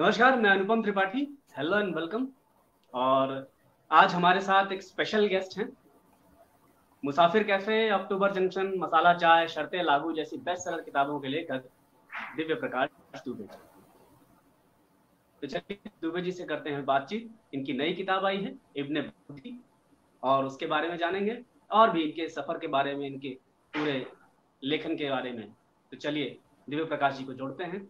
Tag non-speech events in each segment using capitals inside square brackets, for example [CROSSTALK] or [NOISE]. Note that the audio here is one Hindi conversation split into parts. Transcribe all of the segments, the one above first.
नमस्कार मैं Anupam Tripathi hello and welcome और आज हमारे साथ एक स्पेशल गेस्ट हैं मुसाफिर कैफे अक्टूबर जंक्शन मसाला चाय शर्तें लागू जैसी बेस्ट सेलर किताबों के लेखक दिव्य प्रकाश दुबे तो चलिए दुबे जी से करते हैं बातचीत इनकी नई किताब आई है इब्ने बुद्धि और उसके बारे में जानेंगे और भी इनके सफर के बारे में इनके पूरे लेखन के बारे में तो चलिए दिव्य प्रकाश जी को जोड़ते हैं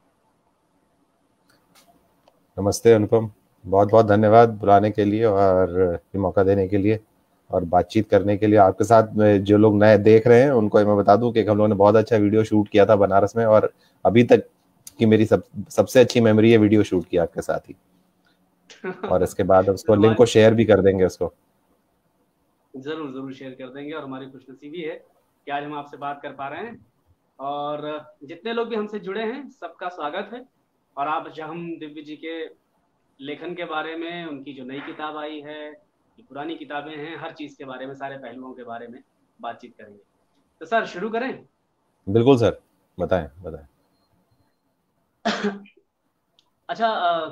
नमस्ते अनुपम बहुत बहुत धन्यवाद बुलाने के लिए और ये मौका देने के लिए और बातचीत करने के लिए आपके साथ जो लोग नए देख रहे हैं उनको मैं बता दूं कि हम लोगों ने बहुत अच्छा वीडियो शूट किया था बनारस में और अभी तक की मेरी सब सबसे अच्छी मेमोरी है वीडियो शूट की आपके साथ ही और इसके बाद उसको लिंक [LAUGHS] को शेयर भी कर देंगे उसको जरूर जरूर शेयर कर देंगे और हमारी खुशनसीबी है कि आज हम आपसे बात कर पा रहे हैं और जितने लोग भी हमसे जुड़े हैं सबका स्वागत है और आप हम दिव्य जी के लेखन के बारे में उनकी जो नई किताब आई है जो पुरानी किताबें हैं हर चीज के बारे में सारे पहलुओं के बारे में बातचीत करेंगे तो सर शुरू करें बिल्कुल सर बताएं बताएं [COUGHS] अच्छा आ,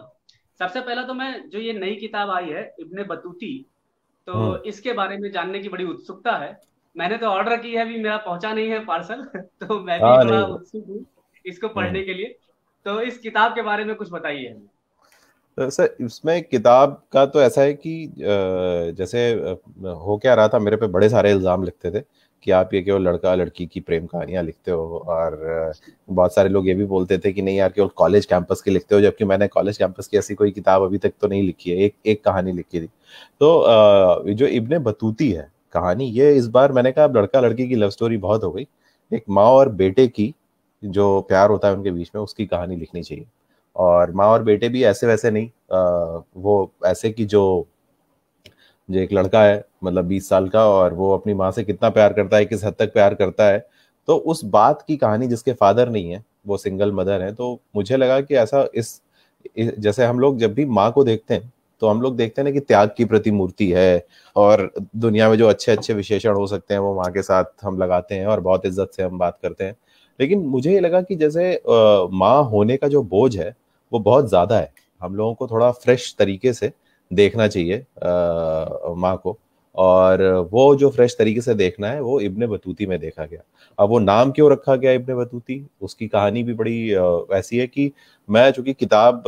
सबसे पहला तो मैं जो ये नई किताब आई है इब्ने बतूती तो हम्म। इसके बारे में जानने की बड़ी उत्सुकता है मैंने तो ऑर्डर की है अभी मेरा पहुंचा नहीं है पार्सल [LAUGHS] तो मैं भी हाँ, थोड़ा उत्सुक हूँ इसको पढ़ने हम्म। के लिए तो इस किताब के बारे में कुछ बताइए हमें सर इसमें किताब का तो ऐसा है कि जैसे हो क्या रहा था मेरे पे बड़े सारे इल्ज़ाम लिखते थे कि आप ये केवल लड़का लड़की की प्रेम कहानियाँ लिखते हो और बहुत सारे लोग ये भी बोलते थे कि नहीं यार केवल कॉलेज कैंपस की लिखते हो जबकि मैंने कॉलेज कैंपस की ऐसी कोई किताब अभी तक तो नहीं लिखी है एक एक कहानी लिखी थी तो जो इब्ने बतूती है कहानी ये इस बार मैंने कहा लड़का लड़की की लव स्टोरी बहुत हो गई एक माँ और बेटे की जो प्यार होता है उनके बीच में उसकी कहानी लिखनी चाहिए और माँ और बेटे भी ऐसे वैसे नहीं आ, वो ऐसे कि जो जो एक लड़का है मतलब बीस साल का और वो अपनी माँ से कितना प्यार करता है किस हद तक प्यार करता है तो उस बात की कहानी जिसके फादर नहीं है वो सिंगल मदर है तो मुझे लगा कि ऐसा इस, इस जैसे हम लोग जब भी माँ को देखते हैं तो हम लोग देखते हैं ना कि त्याग की प्रतिमूर्ति है और दुनिया में जो अच्छे अच्छे विशेषण हो सकते हैं वो माँ के साथ हम लगाते हैं और बहुत इज्जत से हम बात करते हैं लेकिन मुझे ये लगा कि जैसे माँ होने का जो बोझ है वो बहुत ज़्यादा है हम लोगों को थोड़ा फ्रेश तरीके से देखना चाहिए माँ को और वो जो फ्रेश तरीके से देखना है वो इब्ने बतूती में देखा गया अब वो नाम क्यों रखा गया इब्ने बतूती उसकी कहानी भी बड़ी ऐसी है कि मैं चूंकि किताब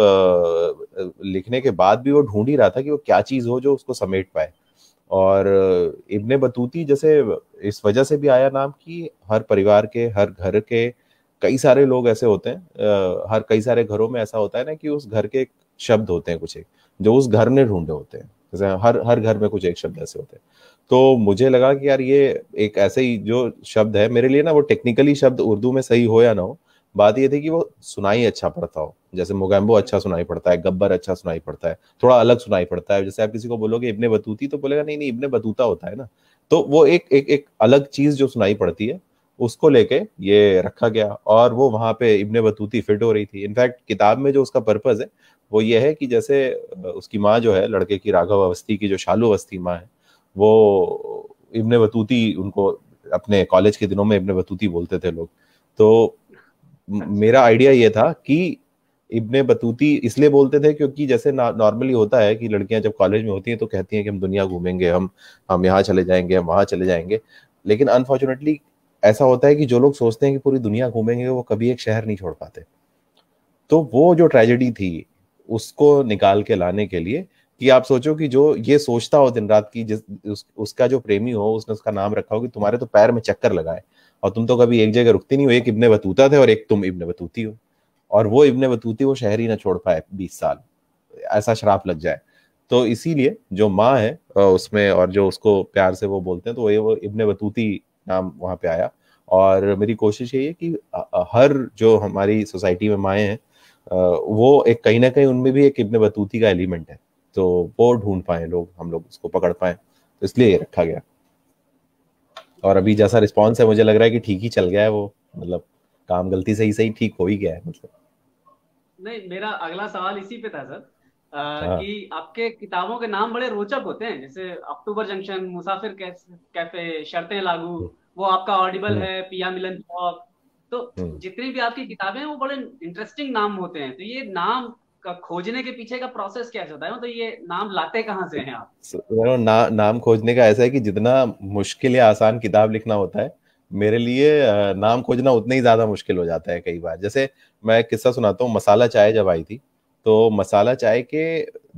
लिखने के बाद भी वो ढूंढ ही रहा था कि वो क्या चीज़ हो जो उसको समेट पाए और इब्ने बतूती जैसे इस वजह से भी आया नाम कि हर परिवार के हर घर के कई सारे लोग ऐसे होते हैं हर कई सारे घरों में ऐसा होता है ना कि उस घर के शब्द होते हैं कुछ एक जो उस घर ने ढूंढे होते हैं जैसे हर हर घर में कुछ एक शब्द ऐसे होते हैं तो मुझे लगा कि यार ये एक ऐसे ही जो शब्द है मेरे लिए ना वो टेक्निकली शब्द उर्दू में सही हो या ना हो बात यह थी कि वो सुनाई अच्छा पड़ता हो जैसे मोगैम्बो अच्छा सुनाई पड़ता है गब्बर अच्छा सुनाई पड़ता है थोड़ा अलग सुनाई पड़ता है जैसे आप किसी को बोलोगे इब्ने बतूती तो बोलेगा नहीं नहीं इब्ने बतूता होता है ना तो वो एक एक एक अलग चीज जो सुनाई पड़ती है उसको लेके ये रखा गया और वो वहां पे इब्ने बतूती फिट हो रही थी इनफैक्ट किताब में जो उसका पर्पज है वो ये है कि जैसे उसकी माँ जो है लड़के की राघव अवस्थी की जो शालू अवस्थी माँ है वो इब्ने बतूती उनको अपने कॉलेज के दिनों में इब्ने बतूती बोलते थे लोग तो हाँ मेरा आइडिया ये था कि इब्ने बतूती इसलिए बोलते थे क्योंकि जैसे नॉर्मली होता है कि लड़कियां जब कॉलेज में होती हैं तो कहती हैं कि हम दुनिया घूमेंगे हम हम यहाँ चले जाएंगे हम वहाँ चले जाएंगे लेकिन अनफॉर्चुनेटली ऐसा होता है कि जो लोग सोचते हैं कि पूरी दुनिया घूमेंगे वो कभी एक शहर नहीं छोड़ पाते तो वो जो ट्रेजेडी थी उसको निकाल के लाने के लिए कि आप सोचो कि जो ये सोचता हो दिन रात की जिस उस, उसका जो प्रेमी हो उसने उसका नाम रखा हो कि तुम्हारे तो पैर में चक्कर लगाए और तुम तो कभी एक जगह रुकती नहीं हो एक इब्ने बतूता थे और एक तुम इब्ने बतूती हो और वो इब्ने बतूती वो शहर ही ना छोड़ पाए बीस साल ऐसा शराब लग जाए तो इसीलिए जो माँ है उसमें और जो उसको प्यार से वो बोलते हैं तो ये वो इब्ने बतूती नाम वहाँ पे आया और मेरी कोशिश यही है कि हर जो हमारी सोसाइटी में माएँ हैं वो एक कहीं ना कहीं उनमें भी एक इब्ने बतूती का एलिमेंट है तो वो ढूंढ पाए लोग हम लोग उसको पकड़ पाए तो इसलिए ये रखा गया और अभी जैसा रिस्पॉन्स है मुझे लग रहा है कि ठीक ही चल गया है वो मतलब काम गलती सही सही ठीक हो ही गया है मतलब नहीं मेरा अगला सवाल इसी पे था सर आ, हाँ. कि आपके किताबों के नाम बड़े रोचक होते हैं जैसे अक्टूबर जंक्शन मुसाफिर कैफे शर्तें लागू हम्म। वो आपका ऑडिबल हम्म। है पिया मिलन चौक तो हम्म। जितनी भी आपकी किताबें हैं वो बड़े इंटरेस्टिंग नाम होते हैं तो ये नाम खोजने के पीछे का प्रोसेस क्या होता है तो ये नाम लाते कहाँ से हैं आप ना, नाम खोजने का ऐसा है कि जितना मुश्किल या आसान किताब लिखना होता है मेरे लिए नाम खोजना उतना ही ज्यादा मुश्किल हो जाता है कई बार जैसे मैं किस्सा सुनाता हूँ मसाला चाय जब आई थी तो मसाला चाय के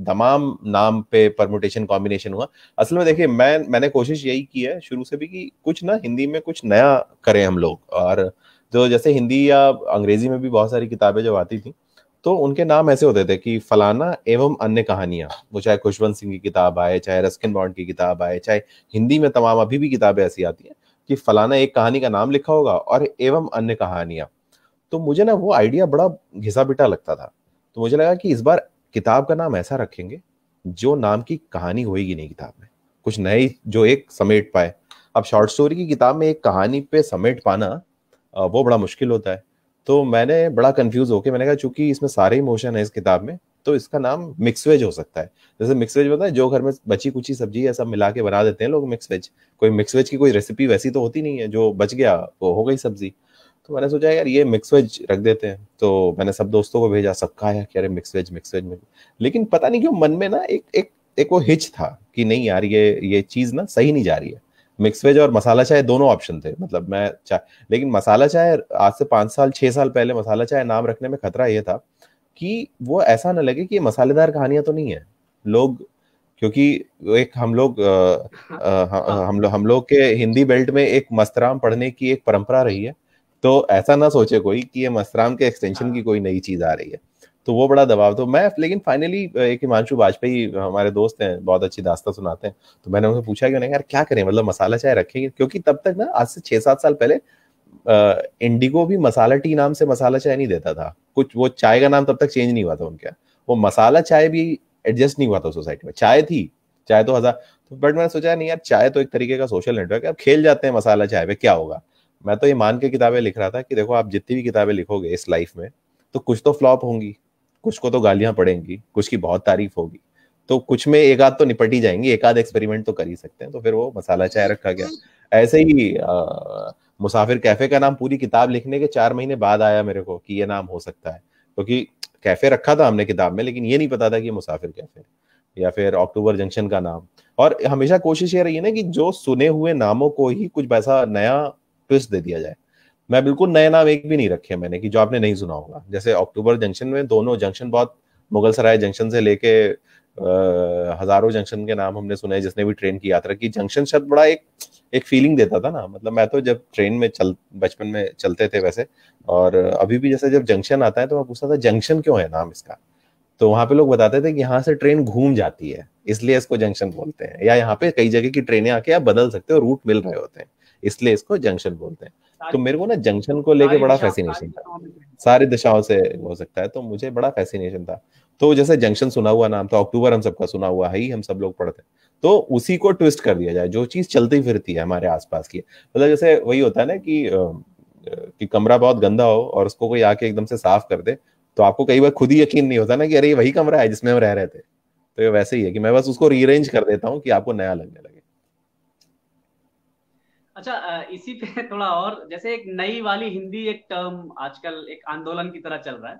तमाम नाम पे परमुटेशन कॉम्बिनेशन हुआ असल में देखिए मैं मैंने कोशिश यही की है शुरू से भी कि कुछ ना हिंदी में कुछ नया करें हम लोग और जो जैसे हिंदी या अंग्रेजी में भी बहुत सारी किताबें जब आती थी तो उनके नाम ऐसे होते थे कि फलाना एवं अन्य कहानियां वो चाहे खुशवंत सिंह की किताब आए चाहे रस्किन बॉन्ड की किताब आए चाहे हिंदी में तमाम अभी भी किताबें ऐसी आती हैं कि फलाना एक कहानी का नाम लिखा होगा और एवं अन्य कहानियां तो मुझे ना वो आइडिया बड़ा घिसा पिटा लगता था तो मुझे लगा कि इस बार किताब का नाम ऐसा रखेंगे जो नाम की कहानी होगी नहीं किताब में कुछ नई जो एक समेट पाए अब शॉर्ट स्टोरी की किताब में एक कहानी पे समेट पाना वो बड़ा मुश्किल होता है तो मैंने बड़ा कंफ्यूज होके मैंने कहा चूंकि इसमें सारे इमोशन है इस किताब में तो इसका नाम मिक्स वेज हो सकता है जैसे मिक्स वेज होता है जो घर में बची कुची सब्जी है सब मिला के बना देते हैं लोग मिक्स वेज कोई मिक्स वेज की कोई रेसिपी वैसी तो होती नहीं है जो बच गया वो हो गई सब्जी तो मैंने सोचा यार ये मिक्स वेज रख देते हैं तो मैंने सब दोस्तों को भेजा सबका कहा कि अरे मिक्स वेज मिक्स वेज में लेकिन पता नहीं क्यों मन में ना एक एक एक वो हिच था कि नहीं यार ये ये चीज़ ना सही नहीं जा रही है मिक्स वेज और मसाला चाय दोनों ऑप्शन थे मतलब मैं चाय लेकिन मसाला चाय आज से पाँच साल छः साल पहले मसाला चाय नाम रखने में खतरा ये था कि वो ऐसा ना लगे कि ये मसालेदार कहानियाँ तो नहीं है लोग क्योंकि एक हम लोग हाँ। हम लोग हम लोग के हिंदी बेल्ट में एक मस्तराम पढ़ने की एक परंपरा रही है तो ऐसा ना सोचे कोई कि ये मस्तराम के एक्सटेंशन हाँ। की कोई नई चीज आ रही है तो वो बड़ा दबाव तो मैं लेकिन फाइनली एक हिमांशु वाजपेयी हमारे दोस्त हैं बहुत अच्छी दास्ता सुनाते हैं तो मैंने उनसे पूछा कि उन्हें यार क्या करें मतलब मसाला चाय रखेंगे क्योंकि तब तक ना आज से छह सात साल पहले इंडिगो भी मसाला टी नाम से मसाला चाय नहीं देता था कुछ वो चाय का नाम तब तक चेंज नहीं हुआ था उनका वो मसाला चाय भी एडजस्ट नहीं हुआ था सोसाइटी में चाय थी चाय तो हज़ार तो बट मैंने सोचा नहीं यार चाय तो एक तरीके का सोशल नेटवर्क है अब खेल जाते हैं मसाला चाय पे क्या होगा मैं तो ये मान के किताबें लिख रहा था कि देखो आप जितनी भी किताबें लिखोगे इस लाइफ में तो कुछ तो फ्लॉप होंगी कुछ को तो गालियां पड़ेंगी कुछ की बहुत तारीफ होगी तो कुछ में एक आध तो निपट ही जाएंगी एक आध एक्सपेरिमेंट तो कर ही सकते हैं तो फिर वो मसाला चाय रखा गया ऐसे ही आ, मुसाफिर कैफे का नाम पूरी किताब लिखने के चार महीने बाद आया मेरे को कि ये नाम हो सकता है क्योंकि तो कैफे रखा था हमने किताब में लेकिन ये नहीं पता था कि मुसाफिर कैफे या फिर अक्टूबर जंक्शन का नाम और हमेशा कोशिश ये रही है ना कि जो सुने हुए नामों को ही कुछ वैसा नया ट्विस्ट दे दिया जाए मैं बिल्कुल नए नाम एक भी नहीं रखे मैंने कि जो आपने नहीं सुना होगा जैसे अक्टूबर जंक्शन में दोनों जंक्शन बहुत मुगल सराय जंक्शन से लेके हजारों जंक्शन के नाम हमने सुने जिसने भी ट्रेन की यात्रा की जंक्शन शब्द बड़ा एक एक फीलिंग देता था ना मतलब मैं तो जब ट्रेन में चल बचपन में चलते थे वैसे और अभी भी जैसे जब जंक्शन आता है तो मैं पूछता था जंक्शन क्यों है नाम इसका तो वहां पे लोग बताते थे कि यहाँ से ट्रेन घूम जाती है इसलिए इसको जंक्शन बोलते हैं या यहाँ पे कई जगह की ट्रेनें आके आप बदल सकते हो रूट मिल रहे होते हैं इसलिए इसको जंक्शन बोलते हैं तो मेरे को ना जंक्शन को लेके बड़ा फैसिनेशन था सारी दिशाओं से हो सकता है तो मुझे बड़ा फैसिनेशन था तो जैसे जंक्शन सुना हुआ नाम तो अक्टूबर हम सबका सुना हुआ है ही हम सब लोग पढ़ते हैं तो उसी को ट्विस्ट कर दिया जाए जो चीज चलती फिरती है हमारे आसपास की मतलब जैसे वही होता है ना कि कि कमरा बहुत गंदा हो और उसको कोई आके एकदम से साफ कर दे तो आपको कई बार खुद ही यकीन नहीं होता ना कि अरे वही कमरा है जिसमें हम रह रहे थे तो ये वैसे ही है कि मैं बस उसको रीअरेंज कर देता हूँ कि आपको नया लगने लगे अच्छा इसी पे [LAUGHS] थोड़ा और जैसे एक नई वाली हिंदी एक टर्म आजकल एक आंदोलन की तरह चल रहा है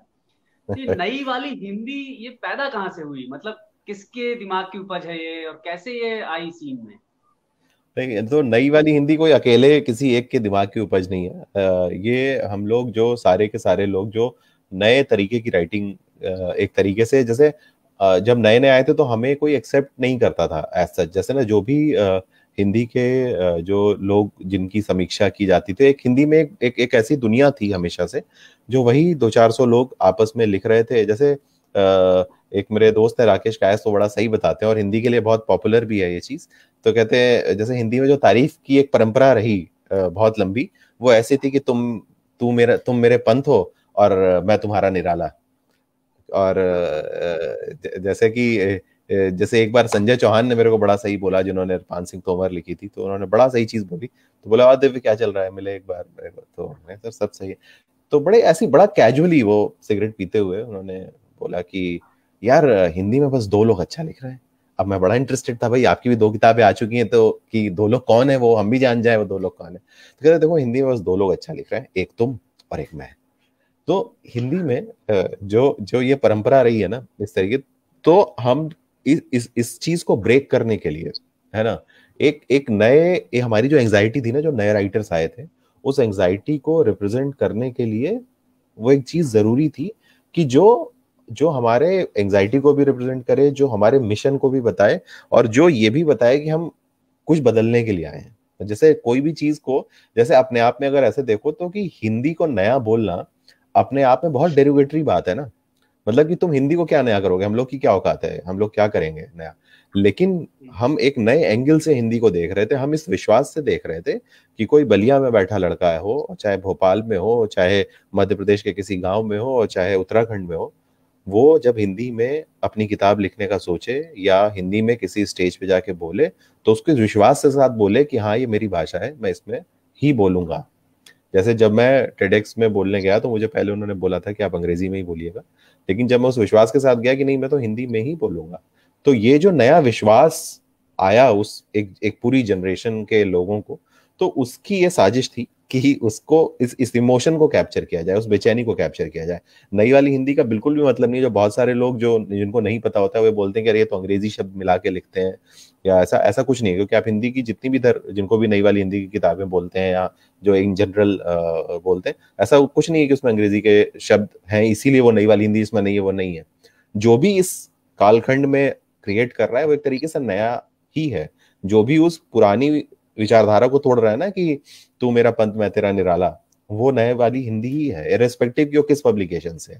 तो ये [LAUGHS] नई वाली हिंदी ये पैदा कहाँ से हुई मतलब किसके दिमाग की उपज है ये और कैसे ये आई सीन में तो नई वाली हिंदी कोई अकेले किसी एक के दिमाग की उपज नहीं है ये हम लोग जो सारे के सारे लोग जो नए तरीके की राइटिंग एक तरीके से जैसे जब नए नए आए थे तो हमें कोई एक्सेप्ट नहीं करता था एज सच जैसे ना जो भी आ, हिंदी के जो लोग जिनकी समीक्षा की जाती थी एक हिंदी में एक एक ऐसी दुनिया थी हमेशा से जो वही दो चार सौ लोग आपस में लिख रहे थे जैसे एक मेरे दोस्त है राकेश कायस तो बड़ा सही बताते हैं और हिंदी के लिए बहुत पॉपुलर भी है ये चीज़ तो कहते हैं जैसे हिंदी में जो तारीफ की एक परंपरा रही बहुत लंबी वो ऐसी थी कि तुम तू मेरा तुम मेरे पंथ हो और मैं तुम्हारा निराला और जैसे कि जैसे एक बार संजय चौहान ने मेरे को बड़ा सही बोला जिन्होंने पान सिंह तोमर लिखी थी तो उन्होंने बड़ा सही चीज बोली तो बोला और दिव्य क्या चल रहा है मिले एक बार मेरे को तो सर सब सही है तो बड़े ऐसे बड़ा कैजुअली वो सिगरेट पीते हुए उन्होंने बोला कि यार हिंदी में बस दो लोग अच्छा लिख रहे हैं अब मैं बड़ा इंटरेस्टेड था भाई आपकी भी दो किताबें आ चुकी हैं तो कि दो लोग कौन है वो हम भी जान जाए वो दो लोग कौन है तो कहते देखो हिंदी में बस दो लोग अच्छा लिख रहे हैं एक तुम और एक मैं तो हिंदी में जो जो ये परंपरा रही है ना इस तरीके तो हम इस इस, चीज को ब्रेक करने के लिए है ना एक एक नए ए, हमारी जो एंग्जाइटी थी ना जो नए राइटर्स आए थे उस एंग्जाइटी को रिप्रेजेंट करने के लिए वो एक चीज जरूरी थी कि जो जो हमारे एंग्जाइटी को भी रिप्रेजेंट करे जो हमारे मिशन को भी बताए और जो ये भी बताए कि हम कुछ बदलने के लिए आए हैं तो जैसे कोई भी चीज को जैसे अपने आप में अगर ऐसे देखो तो कि हिंदी को नया बोलना अपने आप में बहुत डेरोगेटरी बात है ना मतलब कि तुम हिंदी को क्या नया करोगे हम लोग की क्या औकात है हम लोग क्या करेंगे नया लेकिन हम एक नए एंगल से हिंदी को देख रहे थे हम इस विश्वास से देख रहे थे कि कोई बलिया में बैठा लड़का है हो चाहे भोपाल में हो चाहे मध्य प्रदेश के किसी गांव में हो चाहे उत्तराखंड में हो वो जब हिंदी में अपनी किताब लिखने का सोचे या हिंदी में किसी स्टेज पे जाके बोले तो उसके विश्वास के साथ बोले कि हाँ ये मेरी भाषा है मैं इसमें ही बोलूंगा जैसे जब मैं टेडेक्स में बोलने गया तो मुझे पहले उन्होंने बोला था कि आप अंग्रेजी में ही बोलिएगा लेकिन जब मैं उस विश्वास के साथ गया कि नहीं मैं तो हिंदी में ही बोलूंगा तो ये जो नया विश्वास आया उस एक एक पूरी जनरेशन के लोगों को तो उसकी ये साजिश थी कि उसको इस इस इमोशन को कैप्चर किया जाए उस बेचैनी को कैप्चर किया जाए नई वाली हिंदी का बिल्कुल भी मतलब नहीं है जो बहुत सारे लोग जो जिनको नहीं पता होता है वे बोलते हैं कि अरे ये तो अंग्रेजी शब्द मिला के लिखते हैं या ऐसा ऐसा कुछ नहीं है क्योंकि आप हिंदी की जितनी भी दर जिनको भी नई वाली हिंदी की किताबें बोलते हैं या जो इन जनरल बोलते हैं ऐसा कुछ नहीं है कि उसमें अंग्रेजी के शब्द हैं इसीलिए वो नई वाली हिंदी इसमें नहीं है वो नहीं है जो भी इस कालखंड में क्रिएट कर रहा है वो एक तरीके से नया ही है जो भी उस पुरानी विचारधारा को तोड़ रहा है ना कि तू मेरा पंत मैं तेरा निराला वो नए वाली हिंदी ही है इरेस्पेक्टिव की किस पब्लिकेशन से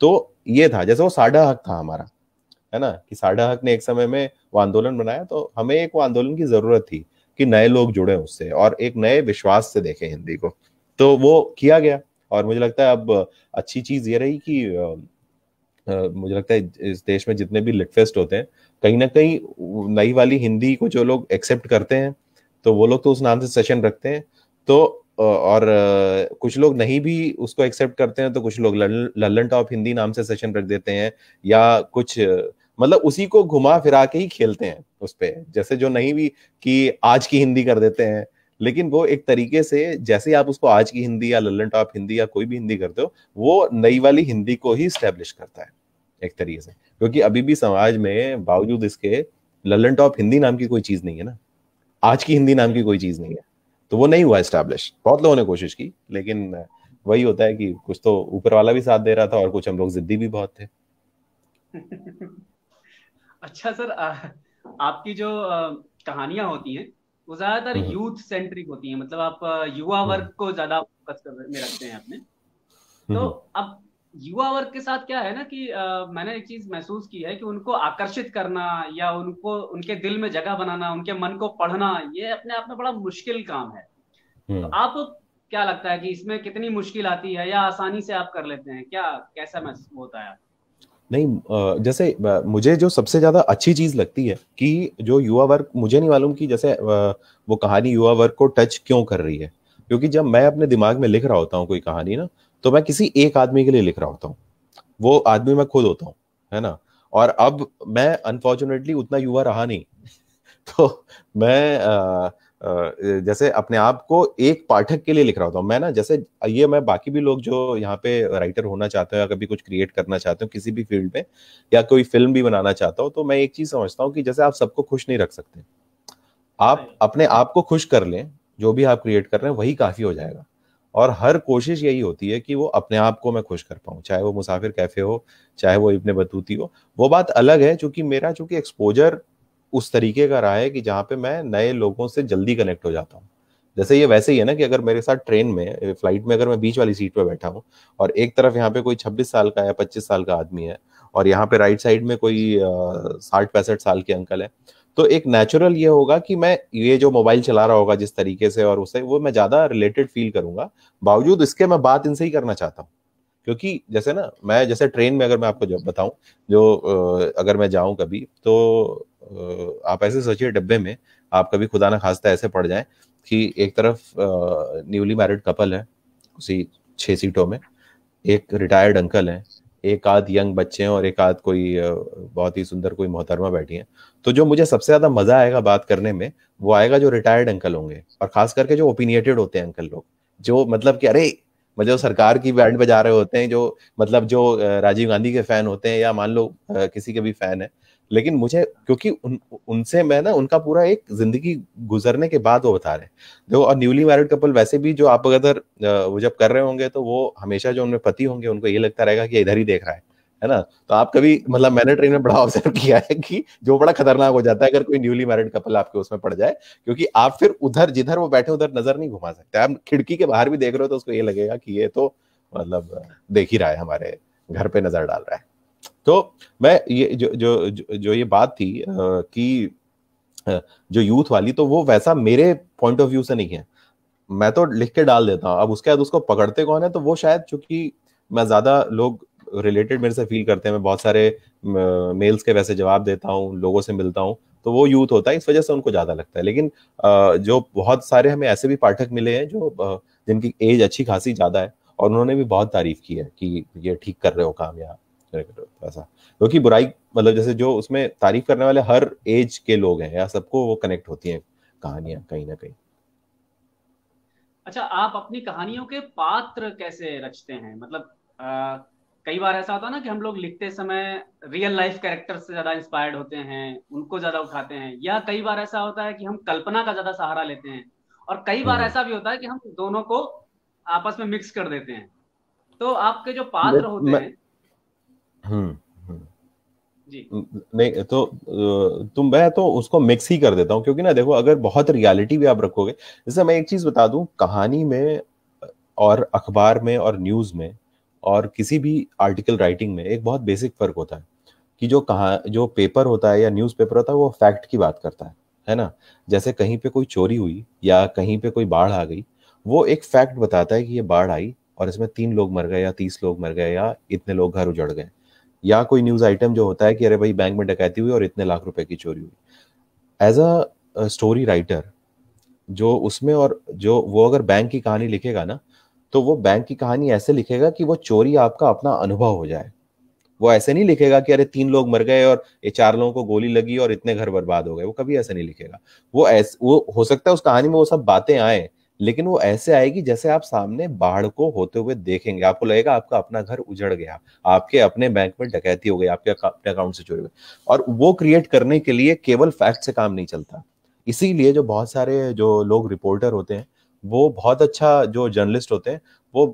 तो ये था जैसे वो साढ़ा हक था हमारा है ना कि साढ़ा हक ने एक समय में वो आंदोलन बनाया तो हमें एक वो आंदोलन की जरूरत थी कि नए लोग जुड़े उससे और एक नए विश्वास से देखें हिंदी को तो वो किया गया और मुझे लगता है अब अच्छी चीज ये रही कि मुझे लगता है इस देश में जितने भी लिटफेस्ट होते हैं कहीं ना कहीं नई वाली हिंदी को जो लोग एक्सेप्ट करते हैं तो वो लोग तो उस नाम से सेशन रखते हैं तो और कुछ लोग नहीं भी उसको एक्सेप्ट करते हैं तो कुछ लोग लल्लन टॉप हिंदी नाम से सेशन रख देते हैं या कुछ मतलब उसी को घुमा फिरा के ही खेलते हैं उस पर जैसे जो नहीं भी कि आज की हिंदी कर देते हैं लेकिन वो एक तरीके से जैसे ही आप उसको आज की हिंदी या लल्लन टॉप हिंदी या कोई भी हिंदी करते हो वो नई वाली हिंदी को ही स्टेब्लिश करता है एक तरीके से क्योंकि अभी भी समाज में बावजूद इसके लल्लन टॉप हिंदी नाम की कोई चीज नहीं है ना आज की हिंदी नाम की कोई चीज़ नहीं है तो वो नहीं हुआ इस्टेब्लिश बहुत लोगों ने कोशिश की लेकिन वही होता है कि कुछ तो ऊपर वाला भी साथ दे रहा था और कुछ हम लोग जिद्दी भी बहुत थे [LAUGHS] अच्छा सर आ, आपकी जो कहानियां होती हैं वो ज्यादातर यूथ सेंट्रिक होती हैं मतलब आप युवा हम्म। वर्ग को ज्यादा फोकस कर में रखते हैं आपने तो हम्म। अब युवा वर्ग के साथ क्या है ना कि आ, मैंने एक चीज महसूस की है कि उनको आकर्षित करना या उनको उनके दिल में जगह बनाना उनके मन को पढ़ना ये अपने आप में बड़ा मुश्किल काम है तो हम्म। आप क्या लगता है कि इसमें कितनी मुश्किल आती है या आसानी से आप कर लेते हैं क्या कैसा महसूस होता है नहीं जैसे मुझे जो सबसे ज़्यादा अच्छी चीज़ लगती है कि जो युवा वर्ग मुझे नहीं मालूम कि जैसे वो कहानी युवा वर्ग को टच क्यों कर रही है क्योंकि जब मैं अपने दिमाग में लिख रहा होता हूँ कोई कहानी ना तो मैं किसी एक आदमी के लिए लिख रहा होता हूँ वो आदमी मैं खुद होता हूँ है ना और अब मैं अनफॉर्चुनेटली उतना युवा रहा नहीं [LAUGHS] तो मैं आ, जैसे अपने आप को एक पाठक के लिए लिख रहा होता हूँ मैं ना जैसे ये मैं बाकी भी लोग जो यहाँ पे राइटर होना चाहते हो या कभी कुछ क्रिएट करना चाहते हो किसी भी फील्ड में या कोई फिल्म भी बनाना चाहता हो तो मैं एक चीज समझता हूँ कि जैसे आप सबको खुश नहीं रख सकते आप अपने आप को खुश कर लें जो भी आप क्रिएट कर रहे हैं वही काफी हो जाएगा और हर कोशिश यही होती है कि वो अपने आप को मैं खुश कर पाऊँ चाहे वो मुसाफिर कैफे हो चाहे वो इब्ने बतूती हो वो बात अलग है चूँकि मेरा चूँकि एक्सपोजर उस तरीके का रहा है कि जहाँ पे मैं नए लोगों से जल्दी कनेक्ट हो जाता हूँ जैसे ये वैसे ही है ना कि अगर मेरे साथ ट्रेन में फ्लाइट में अगर मैं बीच वाली सीट पर बैठा हूँ और एक तरफ यहाँ पे कोई छब्बीस साल का या पच्चीस साल का आदमी है और यहाँ पे राइट साइड में कोई साठ पैंसठ साल के अंकल है तो एक नेचुरल ये होगा कि मैं ये जो मोबाइल चला रहा होगा जिस तरीके से और उसे वो मैं ज्यादा रिलेटेड फील करूंगा बावजूद इसके मैं बात इनसे ही करना चाहता हूँ क्योंकि जैसे ना मैं जैसे ट्रेन में अगर मैं आपको जब बताऊं जो अगर मैं जाऊं कभी तो आप ऐसे सोचिए डब्बे में आप कभी खुदा ना खास्ता ऐसे पड़ जाए कि एक तरफ न्यूली मैरिड कपल है उसी छः सीटों में एक रिटायर्ड अंकल है एक आध यंग बच्चे हैं और एक आध कोई बहुत ही सुंदर कोई मोहतरमा बैठी हैं तो जो मुझे सबसे ज़्यादा मज़ा आएगा बात करने में वो आएगा जो रिटायर्ड अंकल होंगे और ख़ास करके जो ओपिनियटेड होते हैं अंकल लोग जो मतलब कि अरे मतलब सरकार की बैंड बजा रहे होते हैं जो मतलब जो राजीव गांधी के फैन होते हैं या मान लो किसी के भी फैन है लेकिन मुझे क्योंकि उन उनसे मैं ना उनका पूरा एक जिंदगी गुजरने के बाद वो बता रहे हैं देखो और न्यूली मैरिड कपल वैसे भी जो आप अगर वो जब कर रहे होंगे तो वो हमेशा जो उनमें पति होंगे उनको ये लगता रहेगा कि इधर ही देख रहा है है ना तो आप कभी मतलब मैंने ट्रेन में बड़ा ऑब्जर्व किया है कि जो बड़ा खतरनाक हो जाता है अगर कोई न्यूली मैरिड कपल आपके उसमें पड़ जाए क्योंकि आप फिर उधर जिधर वो बैठे उधर नजर नहीं घुमा सकते आप खिड़की के बाहर भी देख रहे हो तो उसको ये लगेगा कि ये तो मतलब देख ही रहा है हमारे घर पे नजर डाल रहा है तो मैं ये जो जो जो, ये बात थी कि जो यूथ वाली तो वो वैसा मेरे पॉइंट ऑफ व्यू से नहीं है मैं तो लिख के डाल देता हूँ अब उसके बाद उसको पकड़ते कौन है तो वो शायद चूंकि मैं ज्यादा लोग रिलेटेड मेरे से फील करते हैं मैं बहुत सारे मेल्स के वैसे जवाब देता हूँ लोगों से मिलता हूँ तो वो यूथ होता है इस वजह से उनको ज्यादा लगता है लेकिन जो बहुत सारे हमें ऐसे भी पाठक मिले हैं जो जिनकी एज अच्छी खासी ज्यादा है और उन्होंने भी बहुत तारीफ की है कि ये ठीक कर रहे हो काम यहाँ ऐसा क्योंकि बुराई मतलब जैसे जो उसमें तारीफ करने वाले हर एज के लोग हैं या सबको वो कनेक्ट होती हैं कहानियां कहीं ना कहीं अच्छा आप अपनी कहानियों के पात्र कैसे रचते हैं मतलब आ, कई बार ऐसा होता है ना कि हम लोग लिखते समय रियल लाइफ कैरेक्टर से ज्यादा इंस्पायर्ड होते हैं उनको ज्यादा उठाते हैं या कई बार ऐसा होता है कि हम कल्पना का ज्यादा सहारा लेते हैं और कई बार हम्म। ऐसा भी होता है कि हम दोनों को आपस में मिक्स कर देते हैं तो आपके जो पात्र होते हैं हम्म, हम्म जी नहीं तो तुम मैं तो उसको मिक्स ही कर देता हूँ क्योंकि ना देखो अगर बहुत रियलिटी भी आप रखोगे जैसे मैं एक चीज बता दूं कहानी में और अखबार में और न्यूज में और किसी भी आर्टिकल राइटिंग में एक बहुत बेसिक फर्क होता है कि जो कहा जो पेपर होता है या न्यूज पेपर होता है वो फैक्ट की बात करता है है ना जैसे कहीं पे कोई चोरी हुई या कहीं पे कोई बाढ़ आ गई वो एक फैक्ट बताता है कि ये बाढ़ आई और इसमें तीन लोग मर गए या तीस लोग मर गए या इतने लोग घर उजड़ गए या कोई न्यूज़ आइटम जो होता है कि अरे भाई बैंक में डकैती हुई और इतने लाख रुपए की चोरी हुई एज अ स्टोरी राइटर जो उसमें और जो वो अगर बैंक की कहानी लिखेगा ना तो वो बैंक की कहानी ऐसे लिखेगा कि वो चोरी आपका अपना अनुभव हो जाए वो ऐसे नहीं लिखेगा कि अरे तीन लोग मर गए और ये चार लोगों को गोली लगी और इतने घर बर्बाद हो गए वो कभी ऐसे नहीं लिखेगा वो ऐसे वो हो सकता है उस कहानी में वो सब बातें आए लेकिन वो ऐसे आएगी जैसे आप सामने बाढ़ को होते हुए देखेंगे आपको लगेगा आपका अपना घर उजड़ गया आपके अपने बैंक में डकैती हो गई आपके अपने अकाउंट से चोरी हुई और वो क्रिएट करने के लिए केवल फैक्ट से काम नहीं चलता इसीलिए जो बहुत सारे जो लोग रिपोर्टर होते हैं वो बहुत अच्छा जो जर्नलिस्ट होते हैं वो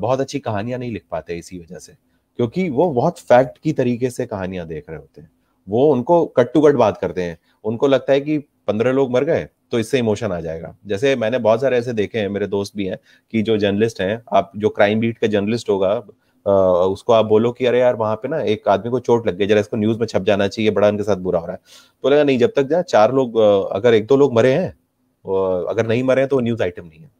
बहुत अच्छी कहानियां नहीं लिख पाते इसी वजह से क्योंकि वो बहुत फैक्ट की तरीके से कहानियां देख रहे होते हैं वो उनको कट टू कट बात करते हैं उनको लगता है कि पंद्रह लोग मर गए तो इससे इमोशन आ जाएगा जैसे मैंने बहुत सारे ऐसे देखे हैं मेरे दोस्त भी हैं कि जो जर्नलिस्ट हैं आप जो क्राइम बीट का जर्नलिस्ट होगा उसको आप बोलो कि अरे यार वहां पे ना एक आदमी को चोट लग गई जरा इसको न्यूज में छप जाना चाहिए बड़ा उनके साथ बुरा हो रहा है तो लगा नहीं जब तक जाए चार लोग अगर एक दो लोग मरे हैं अगर नहीं मरे हैं तो न्यूज आइटम नहीं है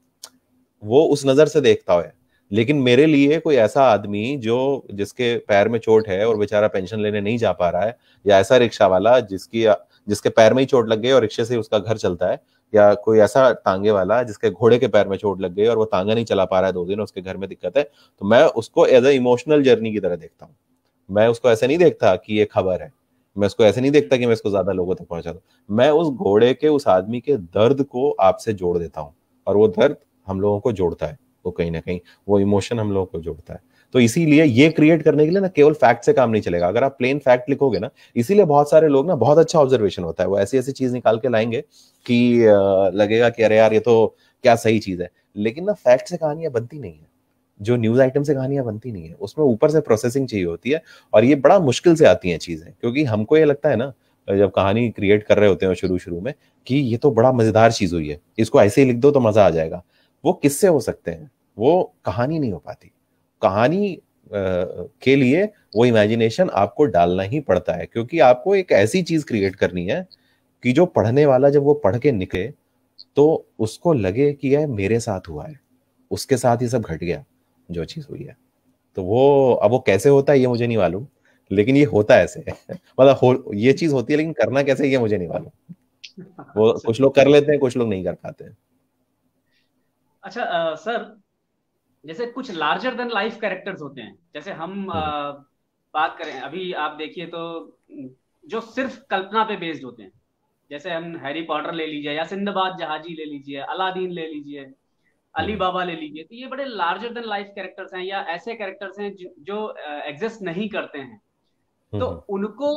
वो उस नजर से देखता है लेकिन मेरे लिए कोई ऐसा आदमी जो जिसके पैर में चोट है और बेचारा पेंशन लेने नहीं जा पा रहा है या ऐसा रिक्शा वाला जिसकी जिसके पैर में ही चोट लग गई और रिक्शे से उसका घर चलता है या कोई ऐसा तांगे वाला जिसके घोड़े के पैर में चोट लग गई और वो तांगा नहीं चला पा रहा है दो दिन उसके घर में दिक्कत है तो मैं उसको एज अ इमोशनल जर्नी की तरह देखता हूँ मैं उसको ऐसे नहीं देखता कि ये खबर है मैं उसको ऐसे नहीं देखता कि मैं इसको ज्यादा लोगों तक पहुंचा दू मैं उस घोड़े के उस आदमी के दर्द को आपसे जोड़ देता हूँ और वो दर्द हम लोगों को जोड़ता है वो कहीं ना कहीं वो इमोशन हम लोगों को जोड़ता है तो इसीलिए ये क्रिएट करने के लिए ना केवल फैक्ट से काम नहीं चलेगा अगर आप प्लेन फैक्ट लिखोगे ना इसीलिए बहुत सारे लोग ना बहुत अच्छा ऑब्जर्वेशन होता है वो ऐसी ऐसी चीज निकाल के लाएंगे कि लगेगा कि अरे यार ये तो क्या सही चीज है लेकिन ना फैक्ट से कहानियां बनती नहीं है जो न्यूज आइटम से कहानियां बनती नहीं है उसमें ऊपर से प्रोसेसिंग चाहिए होती है और ये बड़ा मुश्किल से आती है चीजें क्योंकि हमको ये लगता है ना जब कहानी क्रिएट कर रहे होते हैं शुरू शुरू में कि ये तो बड़ा मजेदार चीज हुई है इसको ऐसे ही लिख दो तो मजा आ जाएगा वो किससे हो सकते हैं वो कहानी नहीं हो पाती कहानी के लिए वो इमेजिनेशन आपको डालना ही पड़ता है क्योंकि आपको एक ऐसी चीज क्रिएट करनी है कि जो पढ़ने वाला जब वो पढ़ के निकले तो उसको लगे कि यह मेरे साथ हुआ है उसके साथ ये सब घट गया जो चीज हुई है तो वो अब वो कैसे होता है ये मुझे नहीं मालूम लेकिन ये होता है ऐसे [LAUGHS] मतलब ये चीज होती है लेकिन करना कैसे ये मुझे नहीं मालूम वो हाँ, कुछ लोग कर लेते हैं कुछ लोग नहीं कर पाते अच्छा आ, सर जैसे कुछ लार्जर देन लाइफ कैरेक्टर्स होते हैं जैसे हम हम्म। आ, बात करें अभी आप देखिए तो जो सिर्फ कल्पना पे बेस्ड होते हैं जैसे हम हैरी पॉटर ले लीजिए या सिंधबाद जहाजी ले लीजिए अलादीन ले लीजिए अली बाबा हम्म। ले लीजिए तो ये बड़े लार्जर देन लाइफ कैरेक्टर्स हैं या ऐसे कैरेक्टर्स हैं जो एग्जिस्ट नहीं करते हैं तो हम्म। उनको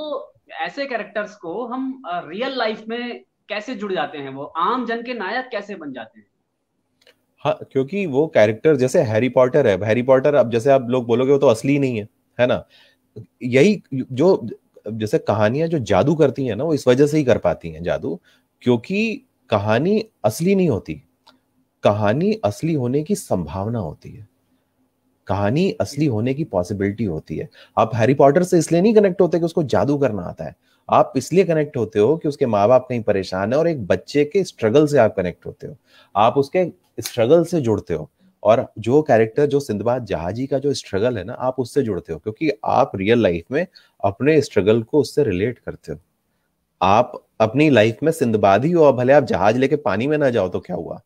ऐसे कैरेक्टर्स को हम रियल लाइफ में कैसे जुड़ जाते हैं वो आम जन के नायक कैसे बन जाते हैं हाँ, क्योंकि वो कैरेक्टर जैसे हैरी पॉटर है हैरी पॉटर अब जैसे आप लोग बोलोगे वो तो असली नहीं है है ना यही जो जैसे कहानियां जो जादू करती हैं ना वो इस वजह से ही कर पाती हैं जादू क्योंकि कहानी असली नहीं होती कहानी असली होने की संभावना होती है कहानी असली होने की पॉसिबिलिटी होती है आप हैरी पॉटर से इसलिए नहीं कनेक्ट होते कि उसको जादू करना आता है आप इसलिए कनेक्ट होते हो कि उसके माँ बाप कहीं परेशान है और एक बच्चे के स्ट्रगल से आप कनेक्ट होते हो आप उसके स्ट्रगल से जुड़ते हो और जो कैरेक्टर जो सिंधबाद जहाजी का जो स्ट्रगल है ना आप उससे जुड़ते हो क्योंकि आप रियल लाइफ में अपने स्ट्रगल को उससे रिलेट करते हो आप अपनी लाइफ में सिंधबाद ही हो भले आप जहाज लेके पानी में ना जाओ तो क्या हुआ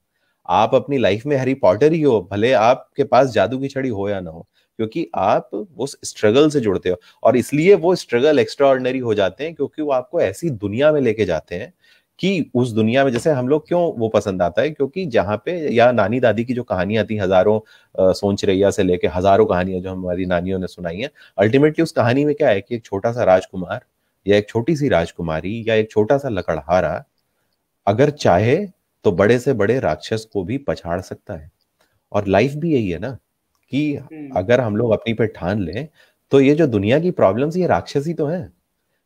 आप अपनी लाइफ में हैरी पॉटर ही हो भले आपके पास जादू की छड़ी हो या ना हो क्योंकि आप उस स्ट्रगल से जुड़ते हो और इसलिए वो स्ट्रगल एक्स्ट्रा हो जाते हैं क्योंकि वो आपको ऐसी दुनिया में लेके जाते हैं कि उस दुनिया में जैसे हम लोग क्यों वो पसंद आता है क्योंकि जहाँ पे या नानी दादी की जो कहानियां थी हजारों सोच रैया से लेके हजारों कहानियां जो हमारी नानियों ने सुनाई है अल्टीमेटली उस कहानी में क्या है कि एक छोटा सा राजकुमार या एक छोटी सी राजकुमारी या एक छोटा सा लकड़हारा अगर चाहे तो बड़े से बड़े राक्षस को भी पछाड़ सकता है और लाइफ भी यही है ना कि हम्म। अगर हम लोग अपनी पे ठान लें तो ये जो दुनिया की प्रॉब्लम्स ये राक्षसी तो हैं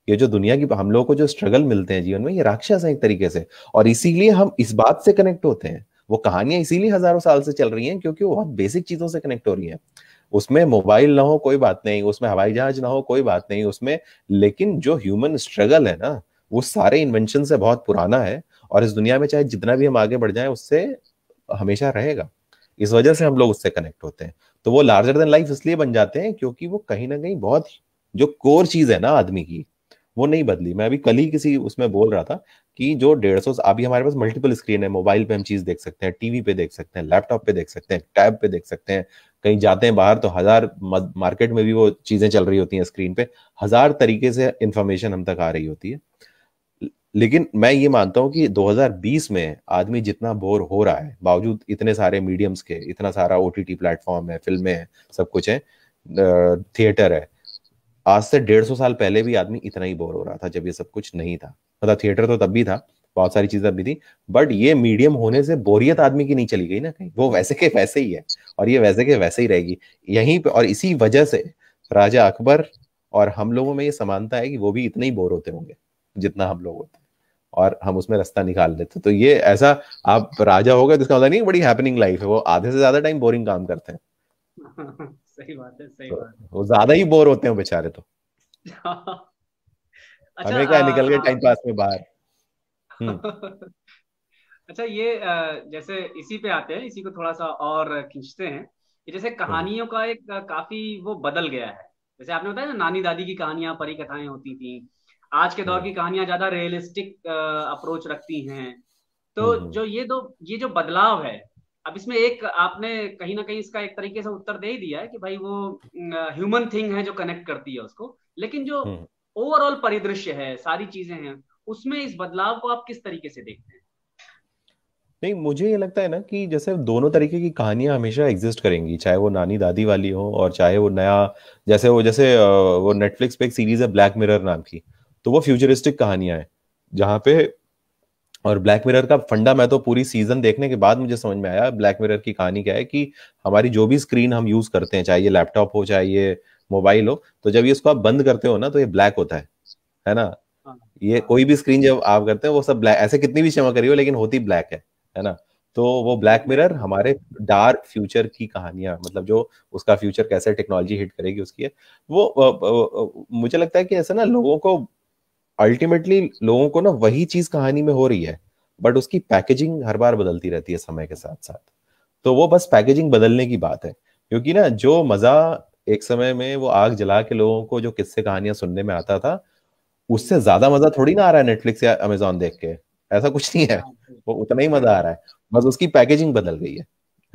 ये जो दुनिया की हम लोगों को जो स्ट्रगल मिलते हैं जीवन में ये राक्षस हैं एक तरीके से और इसीलिए हम इस बात से कनेक्ट होते हैं वो कहानियां इसीलिए हजारों साल से चल रही हैं क्योंकि वो बहुत बेसिक चीजों से कनेक्ट हो रही हैं उसमें मोबाइल ना हो कोई बात नहीं उसमें हवाई जहाज ना हो कोई बात नहीं उसमें लेकिन जो ह्यूमन स्ट्रगल है ना वो सारे इन्वेंशन से बहुत पुराना है और इस दुनिया में चाहे जितना भी हम आगे बढ़ जाए उससे हमेशा रहेगा इस वजह से हम लोग उससे कनेक्ट होते हैं तो वो लार्जर देन लाइफ इसलिए बन जाते हैं क्योंकि वो कहीं ना कहीं बहुत जो कोर चीज है ना आदमी की वो नहीं बदली मैं अभी कल ही किसी उसमें बोल रहा था कि जो डेढ़ सौ अभी हमारे पास मल्टीपल स्क्रीन है मोबाइल पे हम चीज देख सकते हैं टीवी पे देख सकते हैं लैपटॉप पे देख सकते हैं टैब पे देख सकते हैं कहीं जाते हैं बाहर तो हजार मार्केट में भी वो चीजें चल रही होती हैं स्क्रीन पे हजार तरीके से इन्फॉर्मेशन हम तक आ रही होती है लेकिन मैं ये मानता हूँ कि 2020 में आदमी जितना बोर हो रहा है बावजूद इतने सारे मीडियम्स के इतना सारा ओ टी प्लेटफॉर्म है फिल्में हैं सब कुछ है थिएटर है आज से डेढ़ सौ साल पहले भी आदमी इतना ही बोर हो रहा था जब ये सब कुछ नहीं था मतलब थिएटर तो तब भी था बहुत सारी चीजें भी थी बट ये मीडियम होने से बोरियत आदमी की नहीं चली गई ना कहीं वो वैसे के वैसे ही है और ये वैसे के वैसे ही रहेगी यहीं पे और इसी वजह से राजा अकबर और हम लोगों में ये समानता है कि वो भी इतने ही बोर होते होंगे जितना हम लोग होते और हम उसमें रास्ता निकाल लेते तो ये ऐसा आप राजा हो गए तो इसका मतलब नहीं बड़ी हैपनिंग लाइफ है वो आधे से ज्यादा टाइम बोरिंग काम करते हैं [LAUGHS] सही बात है सही तो, बात है वो ज्यादा ही बोर होते हैं बेचारे तो [LAUGHS] अच्छा, हमें क्या निकल गए टाइम पास में बाहर हम्म। [LAUGHS] अच्छा ये जैसे इसी पे आते हैं इसी को थोड़ा सा और खींचते हैं जैसे हम्म। कहानियों का एक काफी वो बदल गया है जैसे आपने बताया ना नानी दादी की कहानियां परी कथाएं होती थी आज के दौर हाँ। की कहानियां ज्यादा रियलिस्टिक अप्रोच रखती हैं तो हम्म, हम्म। जो ये दो ये जो बदलाव है अब इसमें एक आपने कहीं ना कहीं इसका एक तरीके से उत्तर दे ही दिया है कि भाई वो ह्यूमन थिंग है जो कनेक्ट करती है उसको लेकिन जो ओवरऑल हम्म। परिदृश्य है सारी चीजें हैं उसमें इस बदलाव को आप किस तरीके से देखते हैं नहीं मुझे ये लगता है ना कि जैसे दोनों तरीके की कहानियां हमेशा एग्जिस्ट करेंगी चाहे वो नानी दादी वाली हो और चाहे वो नया जैसे वो जैसे वो नेटफ्लिक्स पे एक सीरीज है ब्लैक मिरर नाम की तो वो फ्यूचरिस्टिक कहानियां हैं जहां पे और ब्लैक मिरर का फंडा मैं तो पूरी सीजन देखने के बाद मुझे समझ में आया ब्लैक मिरर की कहानी क्या है कि हमारी जो भी स्क्रीन हम यूज करते हैं चाहे ये लैपटॉप हो चाहे ये मोबाइल हो तो जब ये इसको आप बंद करते हो ना तो ये ब्लैक होता है है ना हाँ। ये कोई भी स्क्रीन जब आप करते हैं वो सब ब्लैक ऐसे कितनी भी चमक रही हो लेकिन होती ब्लैक है है ना तो वो ब्लैक मिरर हमारे डार्क फ्यूचर की कहानियां मतलब जो उसका फ्यूचर कैसे टेक्नोलॉजी हिट करेगी उसकी है वो, वो, वो, वो मुझे लगता है कि ऐसा ना लोगों को अल्टीमेटली लोगों को ना वही चीज कहानी में हो रही है बट उसकी पैकेजिंग हर बार बदलती रहती है समय के साथ साथ तो वो बस पैकेजिंग बदलने की बात है क्योंकि ना जो मजा एक समय में वो आग जला के लोगों को जो किस्से कहानियां सुनने में आता था उससे ज्यादा मजा थोड़ी ना आ रहा है नेटफ्लिक्स या अमेजोन देख के ऐसा कुछ नहीं है वो उतना ही मजा आ रहा है बस उसकी पैकेजिंग बदल गई है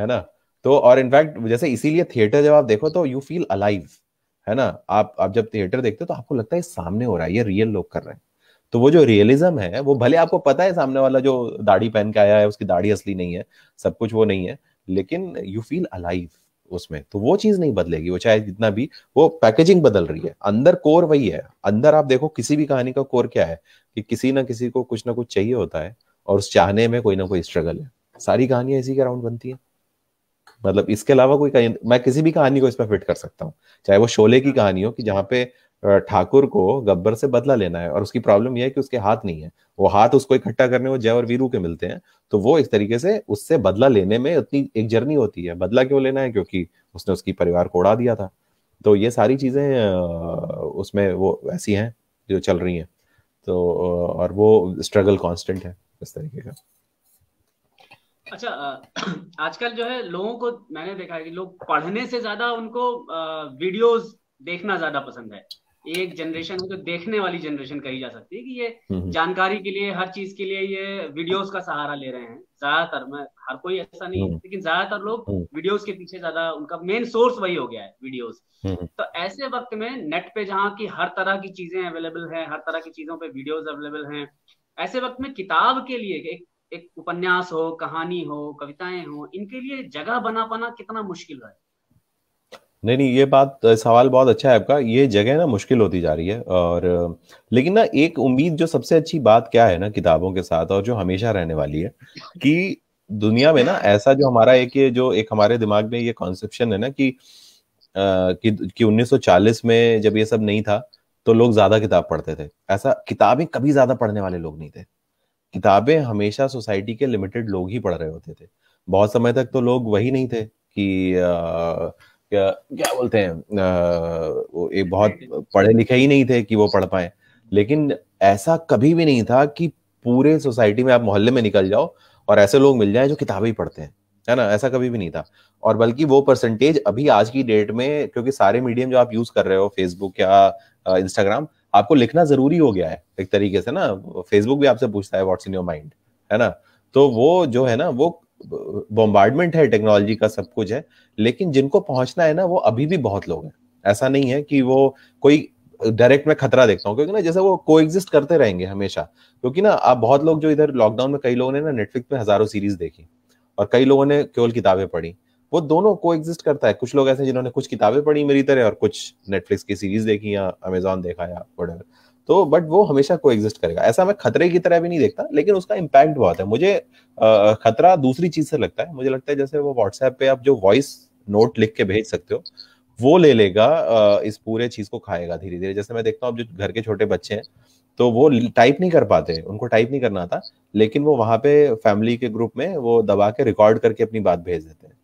है ना तो और इनफैक्ट जैसे इसीलिए थिएटर जब आप देखो तो यू फील अलाइव है ना आप आप जब थिएटर देखते हो तो आपको लगता है सामने हो रहा है ये रियल लोग कर रहे हैं तो वो जो रियलिज्म है वो भले आपको पता है सामने वाला जो दाढ़ी पहन के आया है उसकी दाढ़ी असली नहीं है सब कुछ वो नहीं है लेकिन यू फील अलाइव उसमें तो वो चीज नहीं बदलेगी वो चाहे जितना भी वो पैकेजिंग बदल रही है अंदर कोर वही है अंदर आप देखो किसी भी कहानी का कोर क्या है कि किसी ना किसी को कुछ ना कुछ चाहिए होता है और उस चाहने में कोई ना कोई स्ट्रगल है सारी कहानियां इसी के अराउंड बनती है मतलब इसके अलावा कोई कहीं मैं किसी भी कहानी को इस पर फिट कर सकता हूँ चाहे वो शोले की हाँ। कहानी हो कि जहाँ पे ठाकुर को गब्बर से बदला लेना है और उसकी प्रॉब्लम यह है कि उसके हाथ नहीं है वो हाथ उसको इकट्ठा करने वो जय और वीरू के मिलते हैं तो वो इस तरीके से उससे बदला लेने में उतनी एक जर्नी होती है बदला क्यों लेना है क्योंकि उसने उसकी परिवार को उड़ा दिया था तो ये सारी चीजें उसमें वो ऐसी हैं जो चल रही हैं तो और वो स्ट्रगल कॉन्स्टेंट है इस तरीके का अच्छा [CLEARS THROAT] आजकल जो है लोगों को मैंने देखा है कि लोग पढ़ने से ज्यादा उनको वीडियोस देखना ज्यादा पसंद है एक जनरेशन है जो देखने वाली जनरेशन कही जा सकती है कि ये हम्म, हम्म। जानकारी के लिए हर चीज के लिए ये वीडियोस का सहारा ले रहे हैं ज्यादातर मैं हर कोई ऐसा नहीं है हम्म। लेकिन ज्यादातर लोग वीडियोस के पीछे ज्यादा उनका मेन सोर्स वही हो गया है वीडियोस तो ऐसे वक्त में नेट पे जहाँ की हर तरह की चीजें अवेलेबल है हर तरह की चीजों पर वीडियोज अवेलेबल है ऐसे वक्त में किताब के लिए एक एक उपन्यास हो कहानी हो कविताएं हो इनके लिए जगह बना पाना कितना मुश्किल है नहीं नहीं ये बात सवाल बहुत अच्छा है आपका ये जगह ना मुश्किल होती जा रही है और लेकिन ना एक उम्मीद जो सबसे अच्छी बात क्या है ना किताबों के साथ और जो हमेशा रहने वाली है कि दुनिया में ना ऐसा जो हमारा एक ये जो एक हमारे दिमाग में ये कॉन्सेप्शन है ना कि आ, कि, कि 1940 में जब ये सब नहीं था तो लोग ज्यादा किताब पढ़ते थे ऐसा किताबें कभी ज्यादा पढ़ने वाले लोग नहीं थे किताबें हमेशा सोसाइटी के लिमिटेड लोग ही पढ़ रहे होते थे बहुत समय तक तो लोग वही नहीं थे कि क्या, क्या बोलते हैं वो एक बहुत पढ़े लिखे ही नहीं थे कि वो पढ़ पाए लेकिन ऐसा कभी भी नहीं था कि पूरे सोसाइटी में आप मोहल्ले में निकल जाओ और ऐसे लोग मिल जाए जो किताबें ही पढ़ते हैं है ना ऐसा कभी भी नहीं था और बल्कि वो परसेंटेज अभी आज की डेट में क्योंकि सारे मीडियम जो आप यूज कर रहे हो फेसबुक या इंस्टाग्राम आपको लिखना जरूरी हो गया है एक तरीके से ना फेसबुक भी आपसे पूछता है व्हाट्स इन योर माइंड है ना तो वो जो है ना वो बॉम्बार्डमेंट है टेक्नोलॉजी का सब कुछ है लेकिन जिनको पहुंचना है ना वो अभी भी बहुत लोग हैं ऐसा नहीं है कि वो कोई डायरेक्ट में खतरा देखता हूँ क्योंकि ना जैसे वो को करते रहेंगे हमेशा क्योंकि ना आप बहुत लोग जो इधर लॉकडाउन में कई लोगों ने ना नेटफ्लिक्स में हजारों सीरीज देखी और कई लोगों ने केवल किताबें पढ़ी वो दोनों को एग्जिस्ट करता है कुछ लोग ऐसे जिन्होंने कुछ किताबें पढ़ी मेरी तरह और कुछ नेटफ्लिक्स की सीरीज देखी या अमेजोन देखा या वटर तो बट वो हमेशा को एग्जिस्ट करेगा ऐसा मैं खतरे की तरह भी नहीं देखता लेकिन उसका इम्पैक्ट बहुत है मुझे खतरा दूसरी चीज से लगता है मुझे लगता है जैसे वो व्हाट्सएप पे आप जो वॉइस नोट लिख के भेज सकते हो वो ले लेगा इस पूरे चीज को खाएगा धीरे धीरे जैसे मैं देखता हूँ जो घर के छोटे बच्चे हैं तो वो टाइप नहीं कर पाते उनको टाइप नहीं करना था लेकिन वो वहां पे फैमिली के ग्रुप में वो दबा के रिकॉर्ड करके अपनी बात भेज देते हैं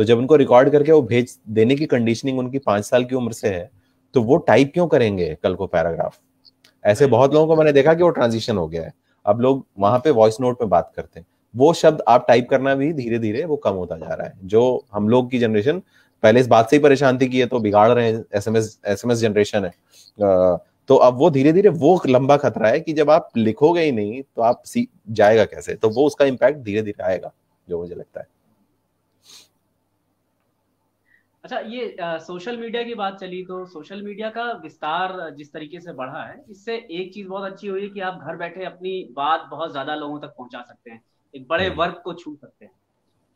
तो जब उनको रिकॉर्ड करके वो भेज देने की कंडीशनिंग उनकी पांच साल की उम्र से है तो वो टाइप क्यों करेंगे कल को पैराग्राफ ऐसे बहुत लोगों को मैंने देखा कि वो ट्रांजिशन हो गया है अब लोग वहां पे वॉइस नोट में बात करते हैं वो शब्द आप टाइप करना भी धीरे धीरे वो कम होता जा रहा है जो हम लोग की जनरेशन पहले इस बात से ही परेशान थी कि ये तो बिगाड़ रहे हैं एस एम जनरेशन है तो अब वो धीरे धीरे वो लंबा खतरा है कि जब आप लिखोगे ही नहीं तो आप जाएगा कैसे तो वो उसका इम्पैक्ट धीरे धीरे आएगा जो मुझे लगता है अच्छा ये आ, सोशल मीडिया की बात चली तो सोशल मीडिया का विस्तार जिस तरीके से बढ़ा है इससे एक चीज बहुत अच्छी हुई है कि आप घर बैठे अपनी बात बहुत ज्यादा लोगों तक पहुंचा सकते हैं एक बड़े हम्म। वर्ग को छू सकते हैं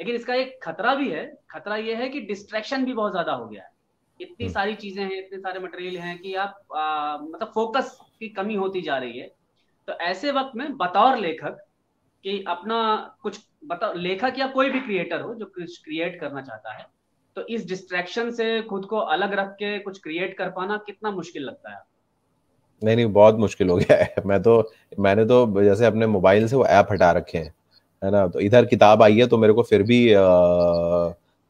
लेकिन इसका एक खतरा भी है खतरा ये है कि डिस्ट्रैक्शन भी बहुत ज्यादा हो गया है इतनी हम्म। सारी चीजें हैं इतने सारे मटेरियल हैं कि आप आ, मतलब फोकस की कमी होती जा रही है तो ऐसे वक्त में बतौर लेखक कि अपना कुछ बता लेखक या कोई भी क्रिएटर हो जो कुछ क्रिएट करना चाहता है तो इस डिस्ट्रैक्शन से खुद को अलग रख के कुछ क्रिएट कर पाना कितना मुश्किल लगता है नहीं नहीं बहुत मुश्किल हो गया है [LAUGHS] मैं तो मैंने तो जैसे अपने मोबाइल से वो ऐप हटा रखे हैं है ना तो इधर किताब आई है तो मेरे को फिर भी आ,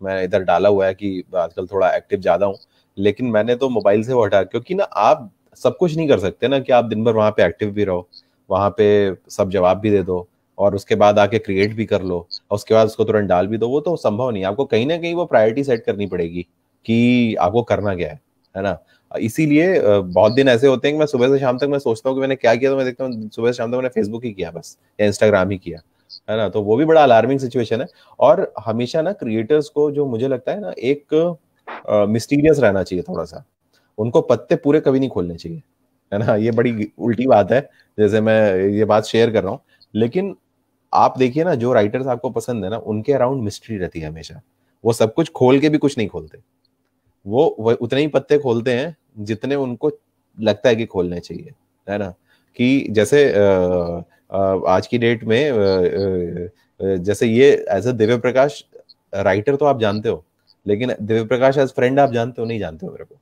मैं इधर डाला हुआ है कि आजकल थोड़ा एक्टिव ज्यादा हूँ लेकिन मैंने तो मोबाइल से वो हटा क्योंकि ना आप सब कुछ नहीं कर सकते ना कि आप दिन भर वहाँ पे एक्टिव भी रहो वहाँ पे सब जवाब भी दे दो और उसके बाद आके क्रिएट भी कर लो और उसके बाद उसको तुरंत डाल भी दो वो तो संभव नहीं आपको कहीं ना कहीं वो प्रायोरिटी सेट करनी पड़ेगी कि आपको करना क्या है है ना इसीलिए बहुत दिन ऐसे होते हैं कि मैं सुबह से शाम तक मैं सोचता हूँ कि मैंने क्या किया तो मैं देखता हूँ सुबह से शाम तक मैंने फेसबुक ही किया बस या इंस्टाग्राम ही किया है ना तो वो भी बड़ा अलार्मिंग सिचुएशन है और हमेशा ना क्रिएटर्स को जो मुझे लगता है ना एक मिस्टीरियस रहना चाहिए थोड़ा सा उनको पत्ते पूरे कभी नहीं खोलने चाहिए है ना ये बड़ी उल्टी बात है जैसे मैं ये बात शेयर कर रहा हूँ लेकिन आप देखिए ना जो राइटर्स आपको पसंद है ना उनके अराउंड मिस्ट्री रहती है हमेशा वो सब कुछ खोल के भी कुछ नहीं खोलते वो, उतने ही पत्ते खोलते हैं जितने उनको लगता है कि खोलने चाहिए है ना कि जैसे आ, आ, आज की डेट में आ, जैसे ये एज अ दिव्य प्रकाश राइटर तो आप जानते हो लेकिन दिव्य प्रकाश एज फ्रेंड आप जानते हो नहीं जानते हो मेरे को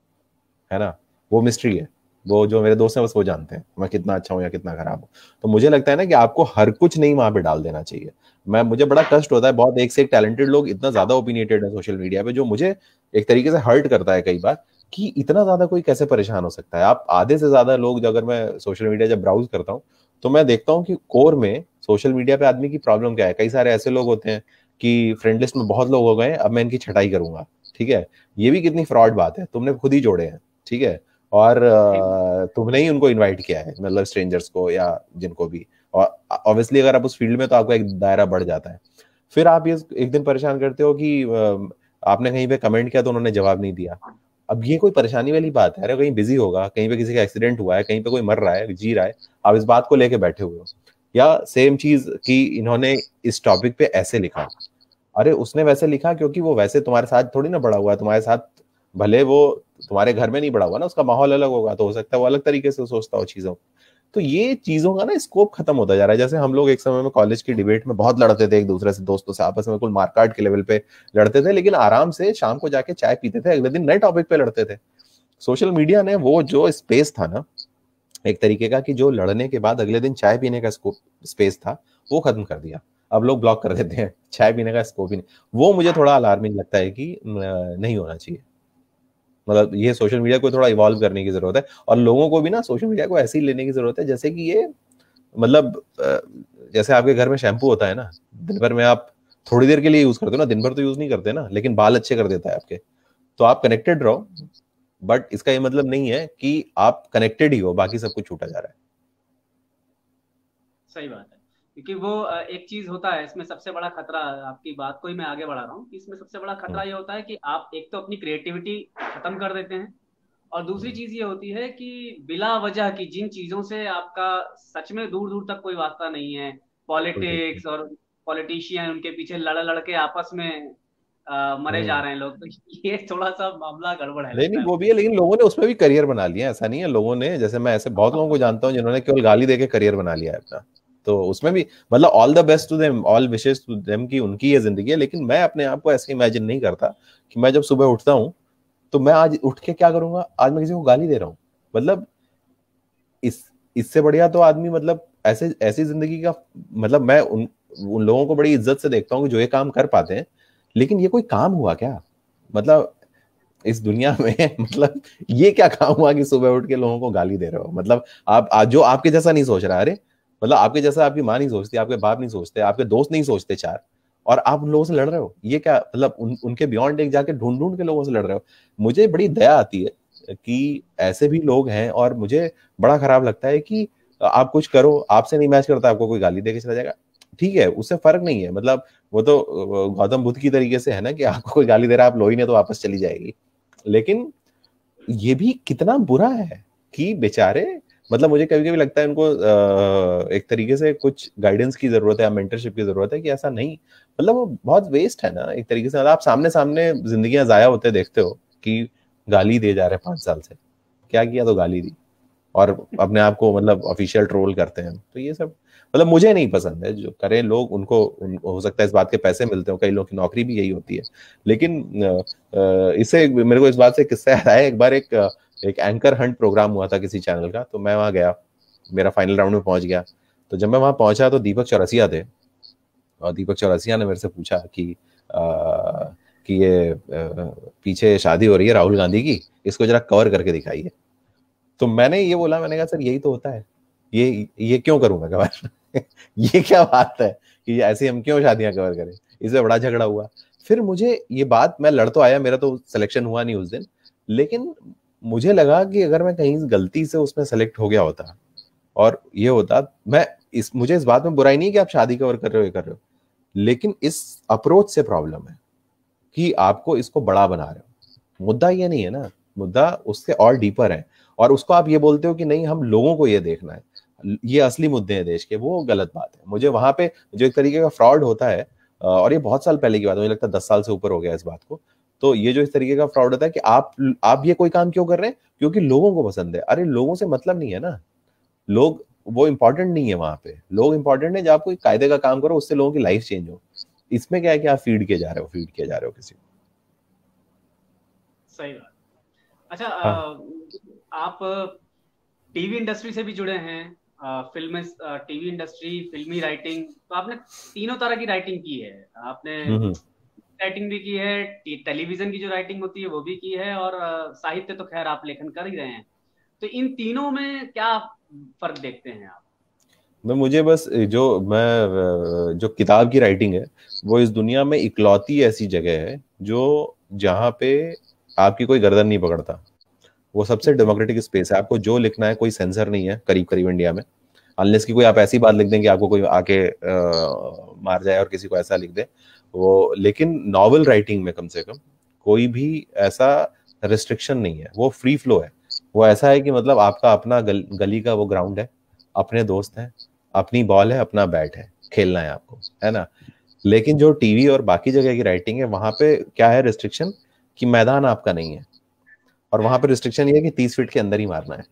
है ना वो मिस्ट्री है वो जो मेरे दोस्त हैं बस वो जानते हैं मैं कितना अच्छा हूँ या कितना खराब हूँ तो मुझे लगता है ना कि आपको हर कुछ नहीं वहाँ पे डाल देना चाहिए मैं मुझे बड़ा कष्ट होता है बहुत एक से एक टैलेंटेड लोग इतना ज्यादा ओपिनियटेड है सोशल मीडिया पे जो मुझे एक तरीके से हर्ट करता है कई बार कि इतना ज्यादा कोई कैसे परेशान हो सकता है आप आधे से ज्यादा लोग जो अगर मैं सोशल मीडिया जब ब्राउज करता हूँ तो मैं देखता हूँ कि कोर में सोशल मीडिया पे आदमी की प्रॉब्लम क्या है कई सारे ऐसे लोग होते हैं कि फ्रेंड लिस्ट में बहुत लोग हो गए अब मैं इनकी छटाई करूंगा ठीक है ये भी कितनी फ्रॉड बात है तुमने खुद ही जोड़े हैं ठीक है और तुमने ही उनको इनवाइट किया है मतलब स्ट्रेंजर्स को या जिनको भी और ऑब्वियसली अगर आप उस फील्ड में तो आपका एक दायरा बढ़ जाता है फिर आप ये एक दिन परेशान करते हो कि आपने कहीं पे कमेंट किया तो उन्होंने जवाब नहीं दिया अब ये कोई परेशानी वाली बात है अरे कहीं बिजी होगा कहीं पे किसी का एक्सीडेंट हुआ है कहीं पे कोई मर रहा है जी रहा है आप इस बात को लेके बैठे हुए हो या सेम चीज कि इन्होंने इस टॉपिक पे ऐसे लिखा अरे उसने वैसे लिखा क्योंकि वो वैसे तुम्हारे साथ थोड़ी ना बड़ा हुआ है तुम्हारे साथ भले वो तुम्हारे घर में नहीं बड़ा हुआ ना उसका माहौल अलग होगा तो हो सकता है वो अलग तरीके से सोचता हो चीज़ों तो ये चीज़ों का ना स्कोप खत्म होता जा रहा है जैसे हम लोग एक समय में कॉलेज की डिबेट में बहुत लड़ते थे एक दूसरे से दोस्तों से आपस में बिल्कुल मार्काट के लेवल पे लड़ते थे लेकिन आराम से शाम को जाके चाय पीते थे अगले दिन नए टॉपिक पे लड़ते थे सोशल मीडिया ने वो जो स्पेस था ना एक तरीके का कि जो लड़ने के बाद अगले दिन चाय पीने का स्कोप स्पेस था वो खत्म कर दिया अब लोग ब्लॉक कर देते हैं चाय पीने का स्कोप ही नहीं वो मुझे थोड़ा अलार्मिंग लगता है कि नहीं होना चाहिए मतलब ये सोशल मीडिया को थोड़ा इवॉल्व करने की जरूरत है और लोगों को भी ना सोशल मीडिया को ऐसे ही लेने की जरूरत है जैसे कि ये मतलब जैसे आपके घर में शैम्पू होता है ना दिन भर में आप थोड़ी देर के लिए यूज करते हो ना दिन भर तो यूज नहीं करते ना लेकिन बाल अच्छे कर देता है आपके तो आप कनेक्टेड रहो बट इसका ये मतलब नहीं है कि आप कनेक्टेड ही हो बाकी सब कुछ छूटा जा रहा है सही बात है क्योंकि वो एक चीज होता है इसमें सबसे बड़ा खतरा आपकी बात को ही मैं आगे बढ़ा रहा हूँ इसमें सबसे बड़ा खतरा ये होता है कि आप एक तो अपनी क्रिएटिविटी खत्म कर देते हैं और दूसरी हम्म। चीज ये होती है कि बिला वजह की जिन चीजों से आपका सच में दूर दूर तक कोई वास्ता नहीं है पॉलिटिक्स और पॉलिटिशियन उनके पीछे लड़ लड़के आपस में आ, मरे जा हम्म। रहे हैं लोग तो [LAUGHS] ये थोड़ा सा मामला गड़बड़ है नहीं वो भी है लेकिन लोगों ने उसमें भी करियर बना लिया ऐसा नहीं है लोगों ने जैसे मैं ऐसे बहुत हाँ। लोगों को जानता हूँ जिन्होंने केवल गाली देके करियर बना लिया है अपना तो उसमें भी मतलब all the best to them all wishes to them कि उनकी ये जिंदगी है लेकिन मैं अपने आप को ऐसे इमेजिन नहीं करता कि मैं जब सुबह उठता हूँ तो मैं आज उठ के क्या करूंगा आज मैं किसी को गाली दे रहा हूँ मतलब इस इससे बढ़िया तो आदमी मतलब ऐसे ऐसी जिंदगी का मतलब मैं उन उन लोगों को बड़ी इज्जत से देखता हूँ जो ये काम कर पाते हैं लेकिन ये कोई काम हुआ क्या मतलब इस दुनिया [LAUGHS] में मतलब ये क्या काम हुआ कि सुबह उठ के लोगों को गाली दे रहे हो मतलब आप जो आपके जैसा नहीं सोच रहा अरे मतलब आपके जैसा आपकी माँ नहीं सोचती आपके बाप नहीं सोचते आपके दोस्त नहीं सोचते चार और आप उन लोगों से लड़ रहे हो ये क्या मतलब उन, उनके बियॉन्ड एक जाके ढूंढ ढूंढ के लोगों से लड़ रहे हो मुझे बड़ी दया आती है कि ऐसे भी लोग हैं और मुझे बड़ा खराब लगता है कि आप कुछ करो आपसे नहीं मैच करता आपको कोई गाली देके चला जाएगा ठीक है उससे फर्क नहीं है मतलब वो तो गौतम बुद्ध की तरीके से है ना कि आपको कोई गाली दे रहा है आप लोही ने तो वापस चली जाएगी लेकिन ये भी कितना बुरा है कि बेचारे मतलब मुझे कभी कभी लगता है उनको एक तरीके से कुछ गाइडेंस की जरूरत है या मेंटरशिप की जरूरत है कि ऐसा नहीं मतलब वो बहुत वेस्ट है ना एक तरीके से मतलब आप सामने सामने जिंदगी जाया होते देखते हो कि गाली दे जा रहे हैं पाँच साल से क्या किया तो गाली दी और अपने आप को मतलब ऑफिशियल ट्रोल करते हैं तो ये सब मतलब मुझे नहीं पसंद है जो करें लोग उनको उन, हो सकता है इस बात के पैसे मिलते हो कई लोगों की नौकरी भी यही होती है लेकिन इससे मेरे को इस बात से किस्सा याद आया एक बार एक एक एंकर हंट प्रोग्राम हुआ था किसी चैनल का तो मैं वहाँ गया मेरा फाइनल राउंड में पहुँच गया तो जब मैं वहाँ पहुँचा तो दीपक चौरसिया थे और दीपक चौरसिया ने मेरे से पूछा कि आ, कि ये पीछे शादी हो रही है राहुल गांधी की इसको जरा कवर करके दिखाइए तो मैंने ये बोला मैंने कहा सर यही तो होता है ये ये क्यों करूँगा कवर [LAUGHS] ये क्या बात है कि ऐसे हम क्यों शादियां कवर करें इससे बड़ा झगड़ा हुआ फिर मुझे ये बात मैं लड़ तो आया मेरा तो सिलेक्शन हुआ नहीं उस दिन लेकिन मुझे लगा कि अगर मैं कहीं गलती से उसमें सेलेक्ट हो गया होता और ये होता मैं इस मुझे इस बात में बुराई नहीं कि आप शादी कवर कर रहे हो ये कर रहे हो लेकिन इस अप्रोच से प्रॉब्लम है कि आपको इसको बड़ा बना रहे हो मुद्दा ये नहीं है ना मुद्दा उससे और डीपर है और उसको आप ये बोलते हो कि नहीं हम लोगों को ये देखना है ये असली मुद्दे हैं देश के वो गलत बात है मुझे वहां पे जो एक तरीके का फ्रॉड होता है और ये बहुत साल पहले की बात है मुझे लगता है दस साल से ऊपर हो गया इस बात को तो ये जो इस तरीके का फ्रॉड होता है कि आप आप ये कोई काम क्यों कर रहे हैं क्योंकि लोगों को पसंद है अरे लोगों से मतलब नहीं है ना लोग वो इंपॉर्टेंट नहीं है वहां पे लोग इंपॉर्टेंट है जब आप कोई कायदे का काम करो उससे लोगों की लाइफ चेंज हो इसमें क्या है कि आप फीड किए जा रहे हो फीड किए जा रहे हो किसी को सही बात अच्छा हाँ. आप टीवी इंडस्ट्री से भी जुड़े हैं फिल्म टीवी इंडस्ट्री फिल्मी राइटिंग तो आपने तीनों तरह की राइटिंग की है आपने हम्म, हम्म। राइटिंग भी की है टेलीविजन की जो राइटिंग होती है वो भी की है और साहित्य तो खैर आप लेखन कर ही रहे हैं तो इन तीनों में क्या फर्क देखते हैं आप मैं मुझे बस जो मैं जो किताब की राइटिंग है वो इस दुनिया में इकलौती ऐसी जगह है जो जहाँ पे आपकी कोई गर्दन नहीं पकड़ता वो सबसे डेमोक्रेटिक अच्छा। स्पेस है आपको जो लिखना है कोई सेंसर नहीं है करीब करीब इंडिया में अनलेस की कोई आप ऐसी बात लिख दें कि आपको कोई आके आ, मार जाए और किसी को ऐसा लिख दे वो लेकिन नॉवल राइटिंग में कम से कम कोई भी ऐसा रिस्ट्रिक्शन नहीं है वो फ्री फ्लो है वो ऐसा है कि मतलब आपका अपना गल, गली का वो ग्राउंड है अपने दोस्त हैं अपनी बॉल है अपना बैट है खेलना है आपको है ना लेकिन जो टीवी और बाकी जगह की राइटिंग है वहां पे क्या है रिस्ट्रिक्शन कि मैदान आपका नहीं है और वहां पे रिस्ट्रिक्शन ये है कि तीस फीट के अंदर ही मारना है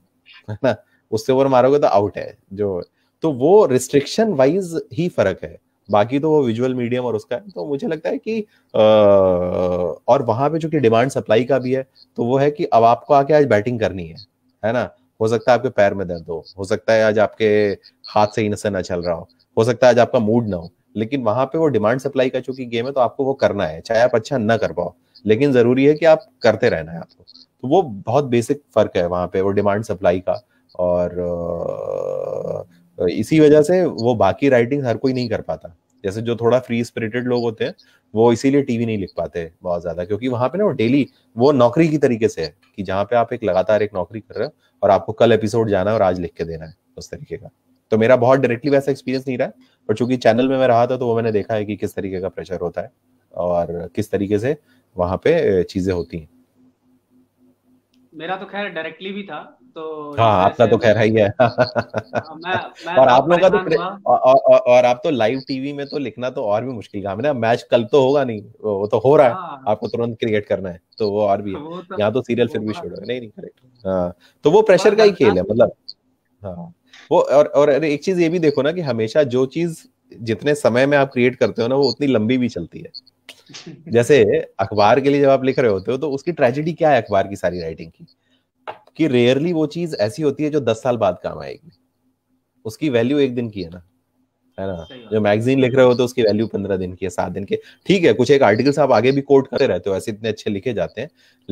है ना उससे ओवर मारोगे तो आउट है जो तो वो रिस्ट्रिक्शन वाइज ही फर्क है बाकी तो वो विजुअल मीडियम और उसका है तो मुझे लगता है कि आ, और वहां पे जो कि डिमांड सप्लाई का भी है तो वो है कि अब आपको आके आज बैटिंग करनी है है ना हो सकता है आपके पैर में दर्द हो हो सकता है आज आपके हाथ से ही नशा ना चल रहा हो हो सकता है आज आपका मूड ना हो लेकिन वहां पे वो डिमांड सप्लाई का चूंकि गेम है तो आपको वो करना है चाहे आप अच्छा ना कर पाओ लेकिन जरूरी है कि आप करते रहना है आपको तो वो बहुत बेसिक फर्क है वहां पे वो डिमांड सप्लाई का और इसी वजह से वो बाकी राइटिंग हर कोई नहीं कर पाता जैसे जो थोड़ा फ्री स्पिरिटेड लोग होते हैं वो इसीलिए टीवी नहीं लिख पाते बहुत ज्यादा क्योंकि वहां पे ना वो डेली वो नौकरी की तरीके से है कि जहाँ पे आप एक लगातार एक नौकरी कर रहे हो और आपको कल एपिसोड जाना है और आज लिख के देना है उस तरीके का तो मेरा बहुत डायरेक्टली वैसा एक्सपीरियंस नहीं रहा पर चूंकि चैनल में मैं रहा था तो वो मैंने देखा है कि किस तरीके का प्रेशर होता है और किस तरीके से वहां पे चीजें होती हैं मेरा तो खैर डायरेक्टली भी था तो हाँ आपका तो खैर ही है हाँ, [LAUGHS] तो और आप लोगों का तो और, आप तो लाइव टीवी में तो लिखना तो और भी मुश्किल काम है ना मैच कल तो होगा नहीं वो तो हो रहा है हाँ। आपको तुरंत क्रिएट करना है तो वो और भी है तो यहाँ तो सीरियल फिर भी छोड़ोगे नहीं नहीं करेक्ट हाँ तो वो प्रेशर का ही खेल है मतलब हाँ वो और और एक चीज ये भी देखो ना कि हमेशा जो चीज जितने समय में आप क्रिएट करते हो ना वो उतनी लंबी भी चलती है [LAUGHS] जैसे अखबार के लिए जब आप लिख रहे होते हो तो उसकी ट्रेजेडी क्या है अखबार की सारी राइटिंग की कि रेयरली वो चीज ऐसी होती है जो दस साल बाद काम आएगी उसकी वैल्यू एक दिन की है ना है ना जो मैगजीन लिख रहे हो तो उसकी वैल्यू पंद्रह दिन की है सात दिन की ठीक है कुछ एक आर्टिकल्स आप आगे भी कोट करते रहते हो ऐसे इतने अच्छे लिखे जाते हैं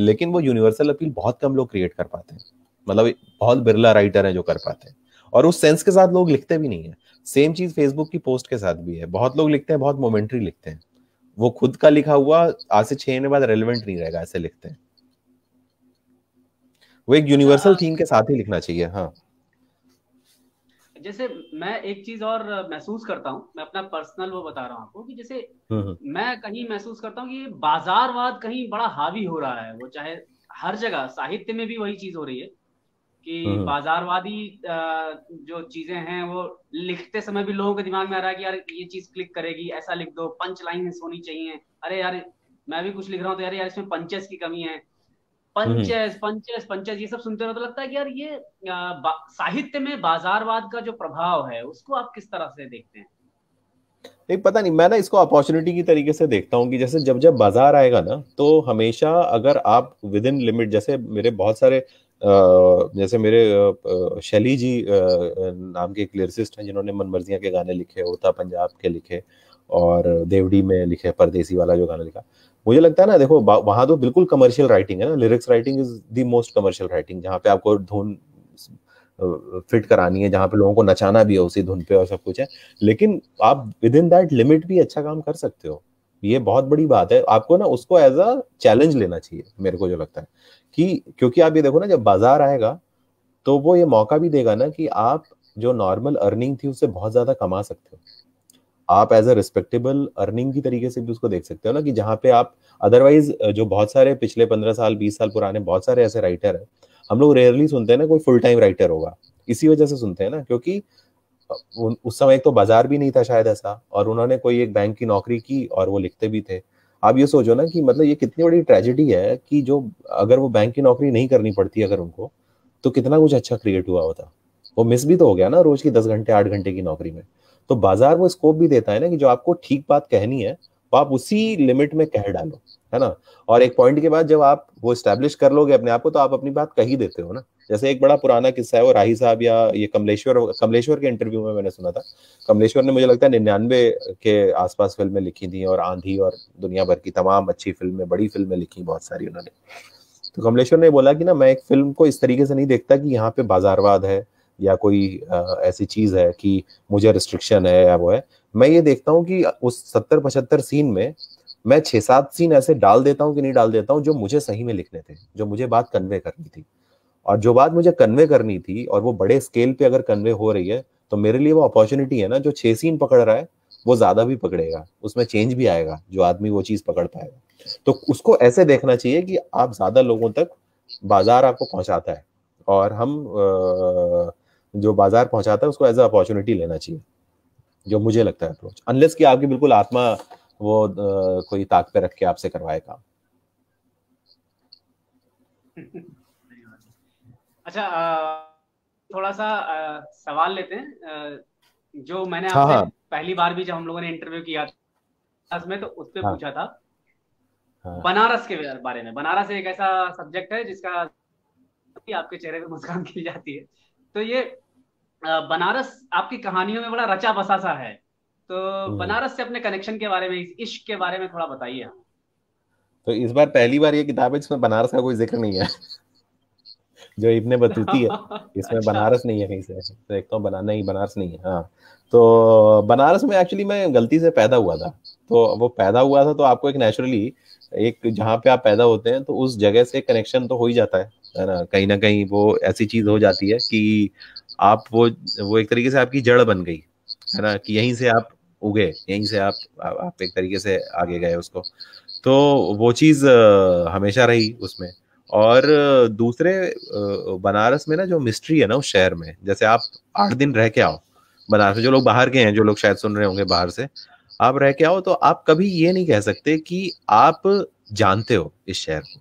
लेकिन वो यूनिवर्सल अपील बहुत कम लोग क्रिएट कर पाते हैं मतलब बहुत बिरला राइटर है जो कर पाते हैं और उस सेंस के साथ लोग लिखते भी नहीं है सेम चीज फेसबुक की पोस्ट के साथ भी है बहुत लोग लिखते हैं बहुत मोमेंट्री लिखते हैं वो खुद का लिखा हुआ आज से छह महीने बाद रेलिवेंट नहीं रहेगा ऐसे लिखते हैं वो एक यूनिवर्सल थीम हाँ। के साथ ही लिखना चाहिए हाँ जैसे मैं एक चीज और महसूस करता हूँ मैं अपना पर्सनल वो बता रहा हूँ आपको कि जैसे हम्म, हम्म। मैं कहीं महसूस करता हूँ कि बाजारवाद कहीं बड़ा हावी हो रहा है वो चाहे हर जगह साहित्य में भी वही चीज हो रही है कि हम्म, बाजारवादी जो चीजें हैं वो लिखते समय भी लोगों के दिमाग में आ रहा है कि यार ये चीज क्लिक करेगी ऐसा लिख दो पंच लाइन होनी चाहिए अरे यार मैं भी कुछ लिख रहा हूँ तो यार यार इसमें पंचेस की कमी है हम्म। पंचेस पंचेस पंचेस ये सब सुनते रहो तो लगता है कि यार ये साहित्य में बाजारवाद का जो प्रभाव है उसको आप किस तरह से देखते हैं नहीं पता नहीं मैं ना इसको अपॉर्चुनिटी की तरीके से देखता हूँ कि जैसे जब जब बाजार आएगा ना तो हमेशा अगर आप विद इन लिमिट जैसे मेरे बहुत सारे जैसे मेरे शैली जी नाम के एक लिरिसिस्ट हैं जिन्होंने मनमर्जियाँ के गाने लिखे होता पंजाब के लिखे और देवडी में लिखे परदेसी वाला जो गाना लिखा मुझे लगता है ना देखो वहां तो बिल्कुल कमर्शियल राइटिंग है ना lyrics writing is the most commercial writing जहाँ पे आपको धुन फिट करानी है जहाँ पे लोगों को नचाना भी है उसी धुन पे और सब कुछ है लेकिन आप विद इन दैट लिमिट भी अच्छा काम कर सकते हो ये बहुत बड़ी बात है आपको ना उसको एज अ चैलेंज लेना चाहिए मेरे को जो लगता है कि क्योंकि आप ये देखो ना जब बाजार आएगा तो वो ये मौका भी देगा ना कि आप जो नॉर्मल अर्निंग थी उससे बहुत ज्यादा कमा सकते हो आप एज अ रिस्पेक्टेबल अर्निंग की तरीके से भी उसको देख सकते हो ना कि जहाँ पे आप अदरवाइज जो बहुत सारे पिछले पंद्रह साल बीस साल पुराने बहुत सारे ऐसे राइटर हैं हम लोग रेयरली सुनते हैं ना कोई फुल टाइम राइटर होगा इसी वजह से सुनते हैं ना क्योंकि उस समय एक तो बाजार भी नहीं था शायद ऐसा और उन्होंने कोई एक बैंक की नौकरी की और वो लिखते भी थे आप ये सोचो ना कि मतलब ये कितनी बड़ी ट्रेजेडी है कि जो अगर वो बैंक की नौकरी नहीं करनी पड़ती अगर उनको तो कितना कुछ अच्छा क्रिएट हुआ होता वो मिस भी तो हो गया ना रोज की दस घंटे आठ घंटे की नौकरी में तो बाजार वो स्कोप भी देता है ना कि जो आपको ठीक बात कहनी है वो आप उसी लिमिट में कह डालो है ना और एक पॉइंट के बाद जब आप वो स्टैब्लिश कर लोगे अपने आप को तो आप अपनी बात कही देते हो ना जैसे एक बड़ा पुराना किस्सा है वो राही साहब या ये कमलेश्वर कमलेश्वर के इंटरव्यू में मैंने सुना था कमलेश्वर ने मुझे लगता है निन्यानवे के आसपास फिल्में लिखी थी और आंधी और दुनिया भर की तमाम अच्छी फिल्में बड़ी फिल्में लिखी बहुत सारी उन्होंने तो कमलेश्वर ने बोला कि ना मैं एक फिल्म को इस तरीके से नहीं देखता कि यहाँ पे बाजारवाद है या कोई ऐसी चीज है कि मुझे रिस्ट्रिक्शन है या वो है मैं ये देखता हूँ कि उस सत्तर पचहत्तर सीन में मैं छः सात सीन ऐसे डाल देता हूँ कि नहीं डाल देता हूँ जो मुझे सही में लिखने थे जो मुझे बात कन्वे करनी थी और जो बात मुझे कन्वे करनी थी और वो बड़े स्केल पे अगर कन्वे हो रही है तो मेरे लिए वो अपॉर्चुनिटी है ना जो छह सीन पकड़ रहा है वो ज़्यादा भी पकड़ेगा उसमें चेंज भी आएगा जो आदमी वो चीज़ पकड़ पाएगा तो उसको ऐसे देखना चाहिए कि आप ज़्यादा लोगों तक बाजार आपको पहुंचाता है और हम जो बाजार पहुंचाता है उसको एज अ अपॉर्चुनिटी लेना चाहिए जो मुझे लगता है अप्रोच अनलेस कि आपकी बिल्कुल आत्मा वो आ, कोई ताक पे रख के आपसे करवाए काम अच्छा थोड़ा सा सवाल लेते हैं जो मैंने हाँ, आपसे हाँ. पहली बार भी जब हम लोगों ने इंटरव्यू किया था तो उस पर हाँ. पूछा था हाँ. बनारस के बारे में बनारस एक ऐसा सब्जेक्ट है जिसका आपके चेहरे पे मुस्कान खिल जाती है तो ये बनारस आपकी कहानियों में बड़ा रचा बसा सा है तो हम्म। बनारस से अपने कनेक्शन के बारे में इश्क के बारे में थोड़ा बताइए तो इस बार पहली बार ये किताब है जिसमें बनारस का कोई जिक्र नहीं है [LAUGHS] जो इबने बतूती है [LAUGHS] इसमें अच्छा। बनारस नहीं है कहीं से तो एक तो बना नहीं बनारस नहीं है हाँ तो बनारस में एक्चुअली मैं गलती से पैदा हुआ था तो वो पैदा हुआ था तो आपको एक नेचुरली एक जहाँ पे आप पैदा होते हैं तो उस जगह से कनेक्शन तो हो ही जाता है है ना कहीं ना कहीं वो ऐसी चीज हो जाती है कि आप वो वो एक तरीके से आपकी जड़ बन गई है ना कि यहीं से आप उगे यहीं से आप आप एक तरीके से आगे गए उसको तो वो चीज़ हमेशा रही उसमें और दूसरे बनारस में ना जो मिस्ट्री है ना उस शहर में जैसे आप आठ दिन रह के आओ बनारस में जो लोग बाहर के हैं जो लोग शायद सुन रहे होंगे बाहर से आप रह के आओ तो आप कभी ये नहीं कह सकते कि आप जानते हो इस शहर को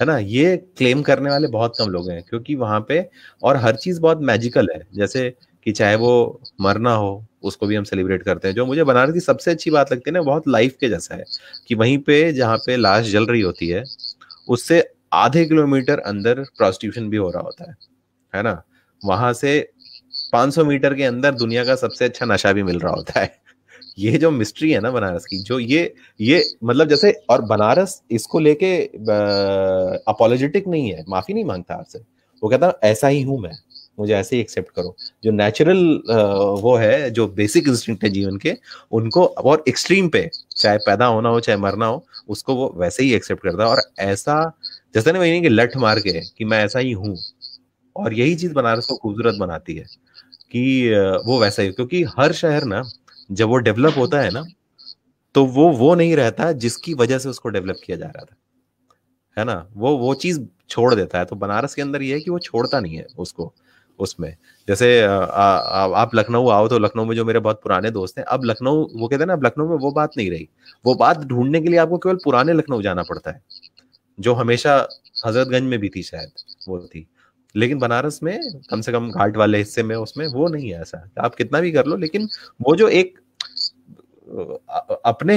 है ना ये क्लेम करने वाले बहुत कम लोग हैं क्योंकि वहां पे और हर चीज बहुत मैजिकल है जैसे कि चाहे वो मरना हो उसको भी हम सेलिब्रेट करते हैं जो मुझे बनारस की सबसे अच्छी बात लगती है ना बहुत लाइफ के जैसा है कि वहीं पे जहाँ पे लाश जल रही होती है उससे आधे किलोमीटर अंदर प्रोस्टिट्यूशन भी हो रहा होता है है ना वहां से 500 मीटर के अंदर दुनिया का सबसे अच्छा नशा भी मिल रहा होता है ये जो मिस्ट्री है ना बनारस की जो ये ये मतलब जैसे और बनारस इसको लेके अपोलोजेटिक नहीं है माफी नहीं मांगता आपसे वो कहता ऐसा ही हूं मैं मुझे ऐसे ही एक्सेप्ट करो जो नेचुरल वो है जो बेसिक इंस्टिंक्ट है जीवन के उनको और एक्सट्रीम पे चाहे पैदा होना हो चाहे मरना हो उसको वो वैसे ही एक्सेप्ट करता है और ऐसा जैसे ना वही कि लठ मार के कि मैं ऐसा ही हूँ और यही चीज बनारस को खूबसूरत बनाती है कि वो वैसा ही क्योंकि हर शहर ना जब वो डेवलप होता है ना तो वो वो नहीं रहता जिसकी वजह से उसको डेवलप किया जा रहा था है ना वो वो चीज छोड़ देता है तो बनारस के अंदर ये है कि वो छोड़ता नहीं है उसको उसमें जैसे आ, आ, आ, आप लखनऊ आओ तो लखनऊ में जो मेरे बहुत पुराने दोस्त हैं अब लखनऊ वो कहते हैं ना अब लखनऊ में वो बात नहीं रही वो बात ढूंढने के लिए आपको केवल पुराने लखनऊ जाना पड़ता है जो हमेशा हजरतगंज में भी थी शायद वो थी लेकिन बनारस में कम से कम घाट वाले हिस्से में उसमें वो नहीं है ऐसा आप कितना भी कर लो लेकिन वो जो एक अपने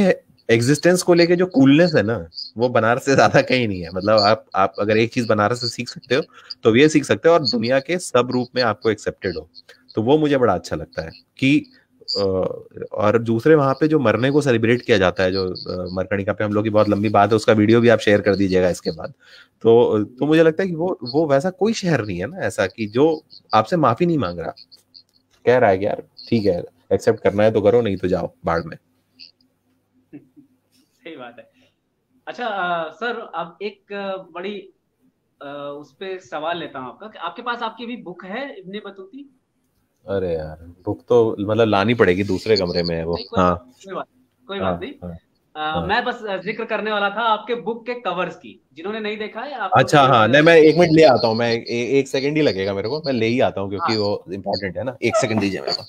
एग्जिस्टेंस को लेके जो कूलनेस है ना वो बनारस से ज्यादा कहीं नहीं है मतलब आप आप अगर एक चीज बनारस से सीख सकते हो तो ये सीख सकते हो और दुनिया के सब रूप में आपको एक्सेप्टेड हो तो वो मुझे बड़ा अच्छा लगता है कि और दूसरे वहां पे जो मरने को सेलिब्रेट किया जाता है जो मरकणिका पे हम लोग की बहुत लंबी बात है उसका वीडियो भी आप शेयर कर दीजिएगा इसके बाद तो तो मुझे लगता है कि वो वो वैसा कोई शहर नहीं है ना ऐसा कि जो आपसे माफी नहीं मांग रहा कह रहा है कि यार ठीक है एक्सेप्ट करना है तो करो नहीं तो जाओ बाढ़ में [LAUGHS] सही बात है अच्छा सर अब एक बड़ी उस पर सवाल लेता हूँ आपका आपके पास आपकी भी बुक है इब्ने बतूती अरे यार बुक तो मतलब लानी पड़ेगी दूसरे कमरे में है वो कोई, हाँ कोई बात कोई बात नहीं आ, हाँ, हाँ। हाँ। मैं बस जिक्र करने वाला था आपके बुक के कवर्स की जिन्होंने नहीं देखा है आप अच्छा हाँ नहीं मैं एक मिनट ले आता हूँ मैं ए, एक सेकंड ही लगेगा मेरे को मैं ले ही आता हूँ क्योंकि हाँ। वो इम्पोर्टेंट है ना एक सेकंड दीजिए मेरे को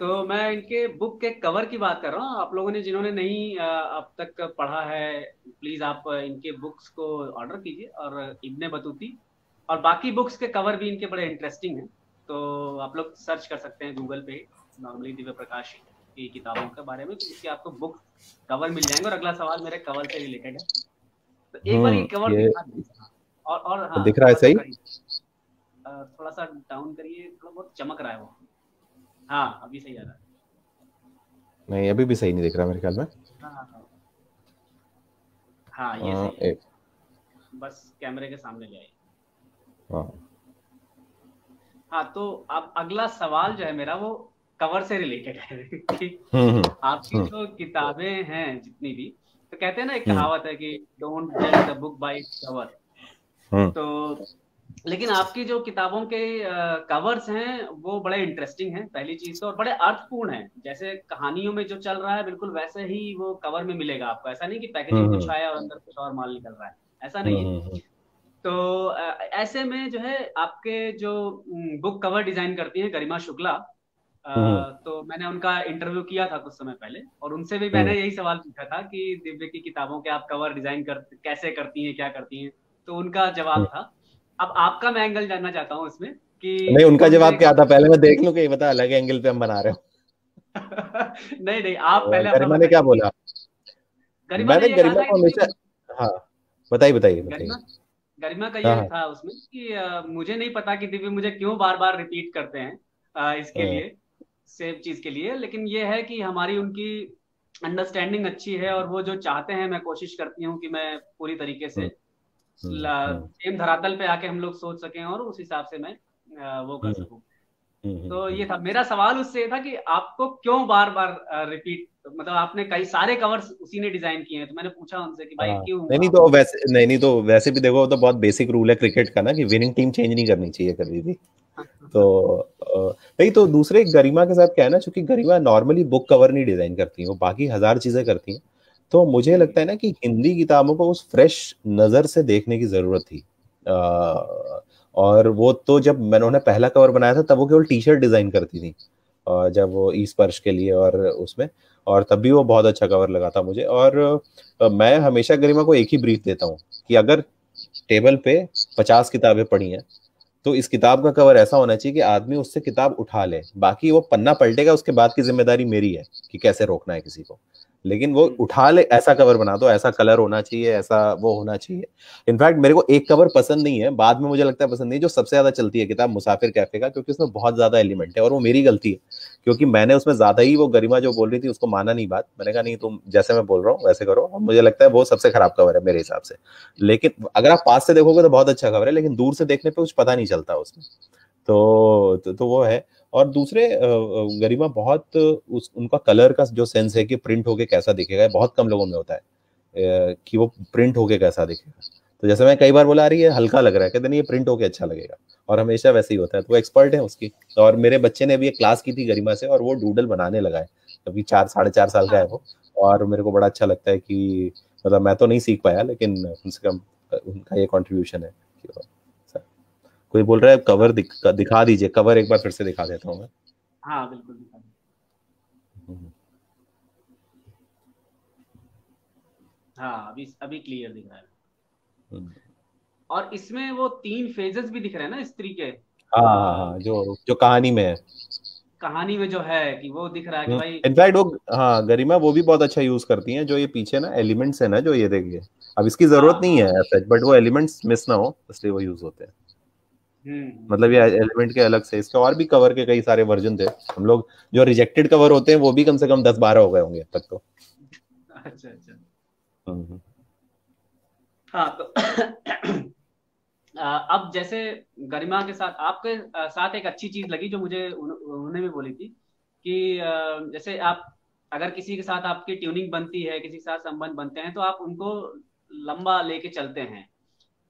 तो मैं इनके बुक के कवर की बात कर रहा हूँ आप लोगों ने जिन्होंने नहीं अब तक पढ़ा है प्लीज आप इनके बुक्स को ऑर्डर कीजिए और इब्ने बतूती और बाकी बुक्स के कवर भी इनके बड़े इंटरेस्टिंग हैं तो आप लोग सर्च कर सकते हैं गूगल पे नॉर्मली दिव्य प्रकाश की किताबों के बारे में तो इसके आपको बुक कवर मिल जाएंगे और अगला सवाल मेरे कवर से रिलेटेड है तो एक बार ये कवर हम्म, ये। और और हाँ, दिख रहा है सही थोड़ा सा डाउन करिए थोड़ा बहुत चमक रहा है वो हाँ अभी सही आ रहा है नहीं अभी भी सही नहीं दिख रहा मेरे ख्याल में हाँ, हाँ, हाँ, हाँ ये सही बस कैमरे के सामने ले आइए हाँ।, हाँ तो अब अगला सवाल जो है मेरा वो कवर से रिलेटेड है हम्म, हम्म। आपकी हम्म। जो किताबें हैं जितनी भी तो कहते हैं ना एक कहावत है कि डोंट जज the book by its cover तो लेकिन आपकी जो किताबों के कवर्स हैं वो बड़े इंटरेस्टिंग हैं पहली चीज तो और बड़े अर्थपूर्ण हैं जैसे कहानियों में जो चल रहा है बिल्कुल वैसे ही वो कवर में मिलेगा आपको ऐसा नहीं कि पैकेजिंग कुछ आया और अंदर कुछ और माल निकल रहा है ऐसा नहीं है तो ऐसे में जो है आपके जो बुक कवर डिजाइन करती हैं गरिमा शुक्ला हम्म। तो मैंने उनका इंटरव्यू किया था कुछ समय पहले और उनसे भी मैंने हम्म। यही सवाल पूछा था कि दिव्य की किताबों के आप कवर डिजाइन कर कैसे करती हैं क्या करती हैं तो उनका जवाब हम्म। था अब आपका मैं एंगल जानना चाहता हूँ इसमें कि नहीं उनका जवाब क्या था पहले मैं देख लू कि बता अलग एंगल पे हम बना रहे हो [LAUGHS] नहीं नहीं आप पहले गरिमा ने क्या बोला मैंने गरिमा को हमेशा हाँ बताइए बताइए बताइए गरिमा का हाँ, ये हाँ। था उसमें कि मुझे नहीं पता कि दिव्य मुझे क्यों बार बार रिपीट करते हैं इसके हाँ। लिए सेम चीज के लिए लेकिन ये है कि हमारी उनकी अंडरस्टैंडिंग अच्छी है और वो जो चाहते हैं मैं कोशिश करती हूँ कि मैं पूरी तरीके से सेम हम्म। हम्म। धरातल पे आके हम लोग सोच सकें और उस हिसाब से मैं वो कर हम्म। सकूँ तो ये हम्म। था मेरा सवाल उससे था कि आपको क्यों बार बार रिपीट मतलब आपने कई सारे कवर्स उसी ने डिजाइन किए हैं तो मैंने पूछा उनसे कि भाई हाँ। क्यों नहीं नहीं तो वैसे नहीं नहीं तो वैसे भी देखो तो बहुत बेसिक रूल है क्रिकेट का ना कि विनिंग टीम चेंज नहीं करनी चाहिए कभी भी हाँ, हाँ। तो नहीं तो दूसरे गरिमा के साथ क्या है ना चूंकि गरिमा नॉर्मली बुक कवर नहीं डिजाइन करती वो बाकी हजार चीजें करती है तो मुझे हम्म। लगता है ना कि हिंदी किताबों को उस फ्रेश नजर से देखने की जरूरत थी और वो तो जब मैंने उन्होंने पहला कवर बनाया था तब वो केवल टी शर्ट डिज़ाइन करती थी और जब वो ई स्पर्श के लिए और उसमें और तब भी वो बहुत अच्छा कवर लगा था मुझे और मैं हमेशा गरिमा को एक ही ब्रीफ देता हूँ कि अगर टेबल पे पचास किताबें पढ़ी हैं तो इस किताब का कवर ऐसा होना चाहिए कि आदमी उससे किताब उठा ले बाकी वो पन्ना पलटेगा उसके बाद की जिम्मेदारी मेरी है कि कैसे रोकना है किसी को लेकिन वो हम्म। उठा ले ऐसा कवर बना दो ऐसा कलर होना चाहिए ऐसा वो होना चाहिए इनफैक्ट मेरे को एक कवर पसंद नहीं है बाद में मुझे लगता है पसंद नहीं जो सबसे ज्यादा चलती है किताब मुसाफिर कैफे का क्योंकि उसमें बहुत ज्यादा एलिमेंट है और वो मेरी गलती है क्योंकि मैंने उसमें ज्यादा ही वो गरिमा जो बोल रही थी उसको माना नहीं बात मैंने कहा नहीं तुम जैसे मैं बोल रहा हूँ वैसे करो मुझे लगता है वो सबसे खराब कवर है मेरे हिसाब से लेकिन अगर आप पास से देखोगे तो बहुत अच्छा कवर है लेकिन दूर से देखने पर कुछ पता नहीं चलता उसमें तो, तो, तो वो है और दूसरे गरिमा बहुत उस उनका कलर का जो सेंस है कि प्रिंट होके कैसा दिखेगा बहुत कम लोगों में होता है कि वो प्रिंट होके कैसा दिखेगा तो जैसे मैं कई बार बोला आ रही है हल्का लग रहा है कहते नहीं ये प्रिंट होके अच्छा लगेगा और हमेशा वैसे ही होता है तो वो एक्सपर्ट है उसकी और मेरे बच्चे ने अभी एक क्लास की थी गरिमा से और वो डूडल बनाने लगा है अभी चार साढ़े चार साल का है वो और मेरे को बड़ा अच्छा लगता है कि मतलब मैं तो नहीं सीख पाया लेकिन कम से कम उनका ये कॉन्ट्रीब्यूशन है कोई बोल रहा है कवर दिखा, दिखा दीजिए कवर एक बार फिर से दिखा देता हूँ मैं हाँ बिल्कुल हाँ अभी अभी क्लियर दिख रहा है हम्म। और इसमें वो तीन फेजेस भी दिख रहे हैं ना स्त्री के हाँ, हाँ, हाँ, हाँ जो जो कहानी में है कहानी में जो है कि वो दिख रहा है कि हम्म। भाई इनफैक्ट वो हाँ गरिमा वो भी बहुत अच्छा यूज करती हैं जो ये पीछे ना एलिमेंट्स है ना जो ये देखिए अब इसकी जरूरत हाँ, नहीं है सच बट वो एलिमेंट्स मिस ना हो इसलिए वो यूज होते हैं हम्म। मतलब ये एलिमेंट के अलग से इसके और भी कवर के कई सारे वर्जन थे हम लोग जो रिजेक्टेड कवर होते हैं वो भी कम से कम दस बारह हो गए होंगे अब तक तो अच्छा अच्छा हम्म, हम्म। हाँ तो [CLEARS THROAT] अब जैसे गरिमा के साथ आपके साथ एक अच्छी चीज लगी जो मुझे उन्होंने भी बोली थी कि जैसे आप अगर किसी के साथ आपकी ट्यूनिंग बनती है किसी के साथ संबंध बनते हैं तो आप उनको लंबा लेके चलते हैं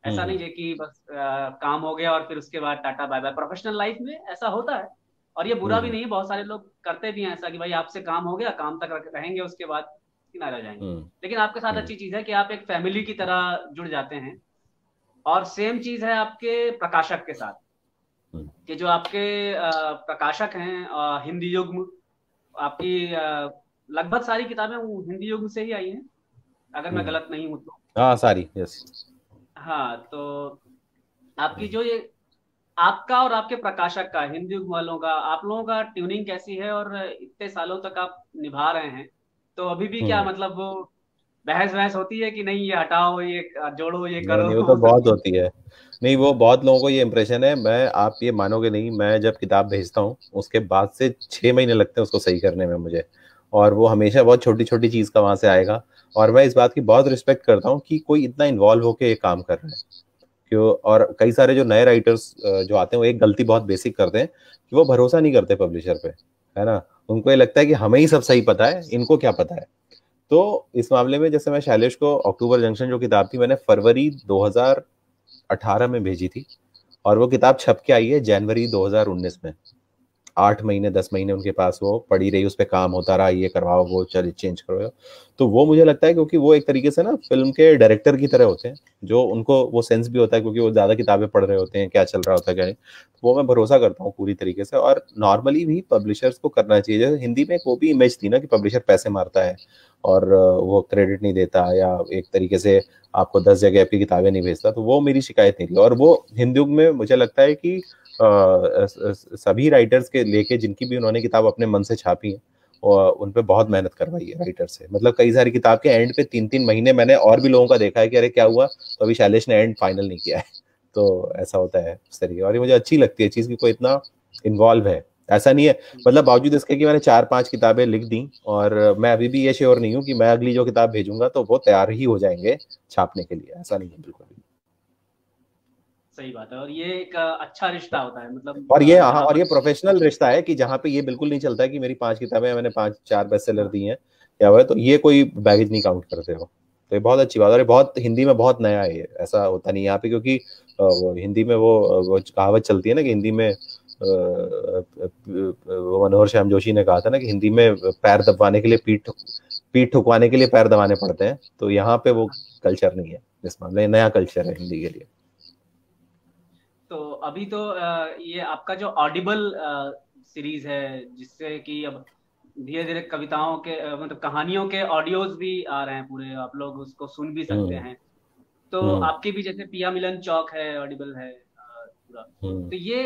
ऐसा हम्म। नहीं है कि बस आ, काम हो गया और फिर उसके बाद tata bye bye professional life में ऐसा होता है और ये बुरा भी हम्म। नहीं बहुत सारे लोग करते भी हैं ऐसा कि भाई आपसे काम हो गया काम तक रहेंगे उसके बाद किनारे हो जाएंगे हम्म। लेकिन आपके साथ अच्छी चीज है कि आप एक फैमिली की तरह जुड़ जाते हैं और सेम चीज है आपके प्रकाशक के साथ कि जो आपके प्रकाशक हैं हिंदी युग्म आपकी लगभग सारी किताबें वो हिंदी युग्म से ही आई हैं अगर मैं गलत नहीं हूँ तो हाँ सारी यस हाँ तो आपकी जो ये आपका और आपके प्रकाशक का हिंदी वालों का आप लोगों का ट्यूनिंग कैसी है और इतने सालों तक आप निभा रहे हैं तो अभी भी क्या हम्म। मतलब वो बहस बहस होती है कि नहीं ये हटाओ ये जोड़ो ये करो नहीं, वो तो बहुत होती है नहीं वो बहुत लोगों को ये इम्प्रेशन है मैं आप ये मानोगे नहीं मैं जब किताब भेजता हूँ उसके बाद से छः महीने लगते हैं उसको सही करने में मुझे और वो हमेशा बहुत छोटी छोटी चीज़ का वहाँ से आएगा और मैं इस बात की बहुत रिस्पेक्ट करता हूँ कि कोई इतना इन्वॉल्व होकर ये काम कर रहा है क्यों और कई सारे जो नए राइटर्स जो आते हैं वो एक गलती बहुत बेसिक करते हैं कि वो भरोसा नहीं करते पब्लिशर पे है ना उनको ये लगता है कि हमें ही सब सही पता है इनको क्या पता है तो इस मामले में जैसे मैं शैलेश को अक्टूबर जंक्शन जो किताब थी मैंने फरवरी 2018 में भेजी थी और वो किताब छप के आई है जनवरी 2019 में आठ महीने दस महीने उनके पास वो पड़ी रही उस पर काम होता रहा ये करवाओ वो चल चेंज करो तो वो मुझे लगता है क्योंकि वो एक तरीके से ना फिल्म के डायरेक्टर की तरह होते हैं जो उनको वो सेंस भी होता है क्योंकि वो ज़्यादा किताबें पढ़ रहे होते हैं क्या चल रहा होता है क्या नहीं वो मैं भरोसा करता हूँ पूरी तरीके से और नॉर्मली भी पब्लिशर्स को करना चाहिए जैसे हिंदी में वो भी इमेज थी ना कि पब्लिशर पैसे मारता है और वो क्रेडिट नहीं देता या एक तरीके से आपको दस जगह आपकी किताबें नहीं भेजता तो वो मेरी शिकायत नहीं थी और वो हिंदुग में मुझे लगता है कि सभी राइटर्स के लेके जिनकी भी उन्होंने किताब अपने मन से छापी है और उन पर बहुत मेहनत करवाई है राइटर से मतलब कई सारी किताब के एंड पे तीन तीन महीने मैंने और भी लोगों का देखा है कि अरे क्या हुआ तो अभी शैलेश ने एंड फाइनल नहीं किया है तो ऐसा होता है उस तरीके और ये मुझे अच्छी लगती है चीज़ की कोई इतना इन्वॉल्व है ऐसा नहीं है मतलब बावजूद इसके कि मैंने चार पांच किताबें लिख दी और मैं अभी भी ये श्योर नहीं हूँ कि मैं अगली जो किताब भेजूंगा तो वो तैयार ही हो जाएंगे छापने के लिए ऐसा नहीं है बिल्कुल सही बात है और ये एक अच्छा रिश्ता होता है मतलब और ये हाँ और ये प्रोफेशनल हाँ। रिश्ता है कि जहाँ पे ये बिल्कुल नहीं चलता है कि मेरी पांच किताबें मैंने पांच चार बेस्ट सेलर दी हैं क्या हुआ है तो ये कोई बैगेज नहीं काउंट करते हो तो ये बहुत अच्छी बात और बहुत हिंदी में बहुत नया है ऐसा होता नहीं यहाँ पे क्योंकि हिंदी में वो, वो कहावत चलती है ना कि हिंदी में मनोहर श्याम जोशी ने कहा था ना कि हिंदी में पैर दबाने के लिए पीठ पीठ ठुकवाने के लिए पैर दबाने पड़ते हैं तो यहाँ पे वो कल्चर नहीं है इस मामले नया कल्चर है हिंदी के लिए तो अभी तो ये आपका जो ऑडिबल सीरीज है जिससे कि अब धीरे धीरे कविताओं के मतलब कहानियों के ऑडियोज भी आ रहे हैं पूरे आप लोग उसको सुन भी सकते हम्म। हैं तो हम्म। आपकी भी जैसे पिया मिलन चौक है ऑडिबल है पूरा हम्म। तो ये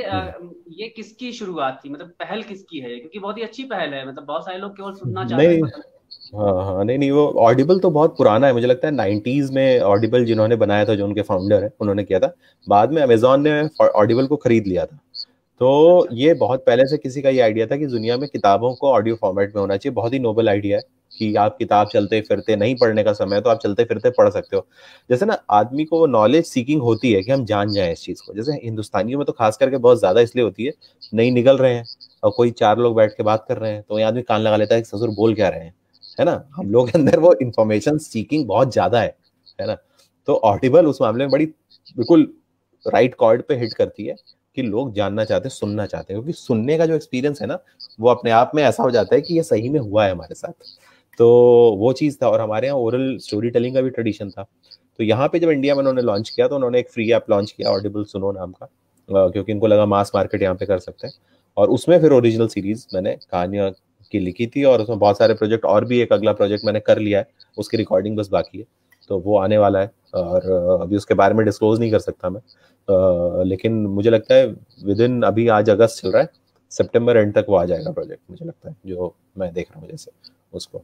ये किसकी शुरुआत थी मतलब पहल किसकी है क्योंकि बहुत ही अच्छी पहल है मतलब बहुत सारे लोग केवल सुनना चाहते हैं मतलब हाँ हाँ नहीं नहीं वो ऑडिबल तो बहुत पुराना है मुझे लगता है नाइन्टीज में ऑडिबल जिन्होंने बनाया था जो उनके फाउंडर है उन्होंने किया था बाद में अमेजोन ने ऑडिबल को खरीद लिया था तो अच्छा। ये बहुत पहले से किसी का ये आइडिया था कि दुनिया में किताबों को ऑडियो फॉर्मेट में होना चाहिए बहुत ही नोबल आइडिया है कि आप किताब चलते फिरते नहीं पढ़ने का समय है तो आप चलते फिरते पढ़ सकते हो जैसे ना आदमी को वो नॉलेज सीकिंग होती है कि हम जान जाए इस चीज़ को जैसे हिंदुस्तानियों में तो खास करके बहुत ज़्यादा इसलिए होती है नहीं निकल रहे हैं और कोई चार लोग बैठ के बात कर रहे हैं तो ये आदमी कान लगा लेता है कि ससुर बोल क्या रहे हैं है ना हम हाँ। लोग के अंदर वो इन्फॉर्मेशन सीकिंग बहुत ज्यादा है है ना तो ऑडिबल उस मामले में बड़ी बिल्कुल राइट कॉर्ड पे हिट करती है कि लोग जानना चाहते हैं सुनना चाहते हैं क्योंकि सुनने का जो एक्सपीरियंस है ना वो अपने आप में ऐसा हो जाता है कि ये सही में हुआ है हमारे साथ तो वो चीज़ था और हमारे यहाँ ओरल स्टोरी टेलिंग का भी ट्रेडिशन था तो यहाँ पे जब इंडिया में उन्होंने लॉन्च किया तो उन्होंने एक फ्री ऐप लॉन्च किया ऑडिबल सुनो नाम का क्योंकि इनको लगा मास मार्केट यहाँ पे कर सकते हैं और उसमें फिर ओरिजिनल सीरीज मैंने कहानियाँ की लिखी थी और उसमें बहुत सारे प्रोजेक्ट और भी एक अगला प्रोजेक्ट मैंने कर लिया है उसकी रिकॉर्डिंग बस बाकी है तो वो आने वाला है और अभी उसके बारे में डिस्क्लोज नहीं कर सकता मैं आ, लेकिन मुझे लगता है विद इन अभी आज अगस्त चल रहा है सितंबर एंड तक वो आ जाएगा प्रोजेक्ट मुझे लगता है जो मैं देख रहा हूँ जैसे उसको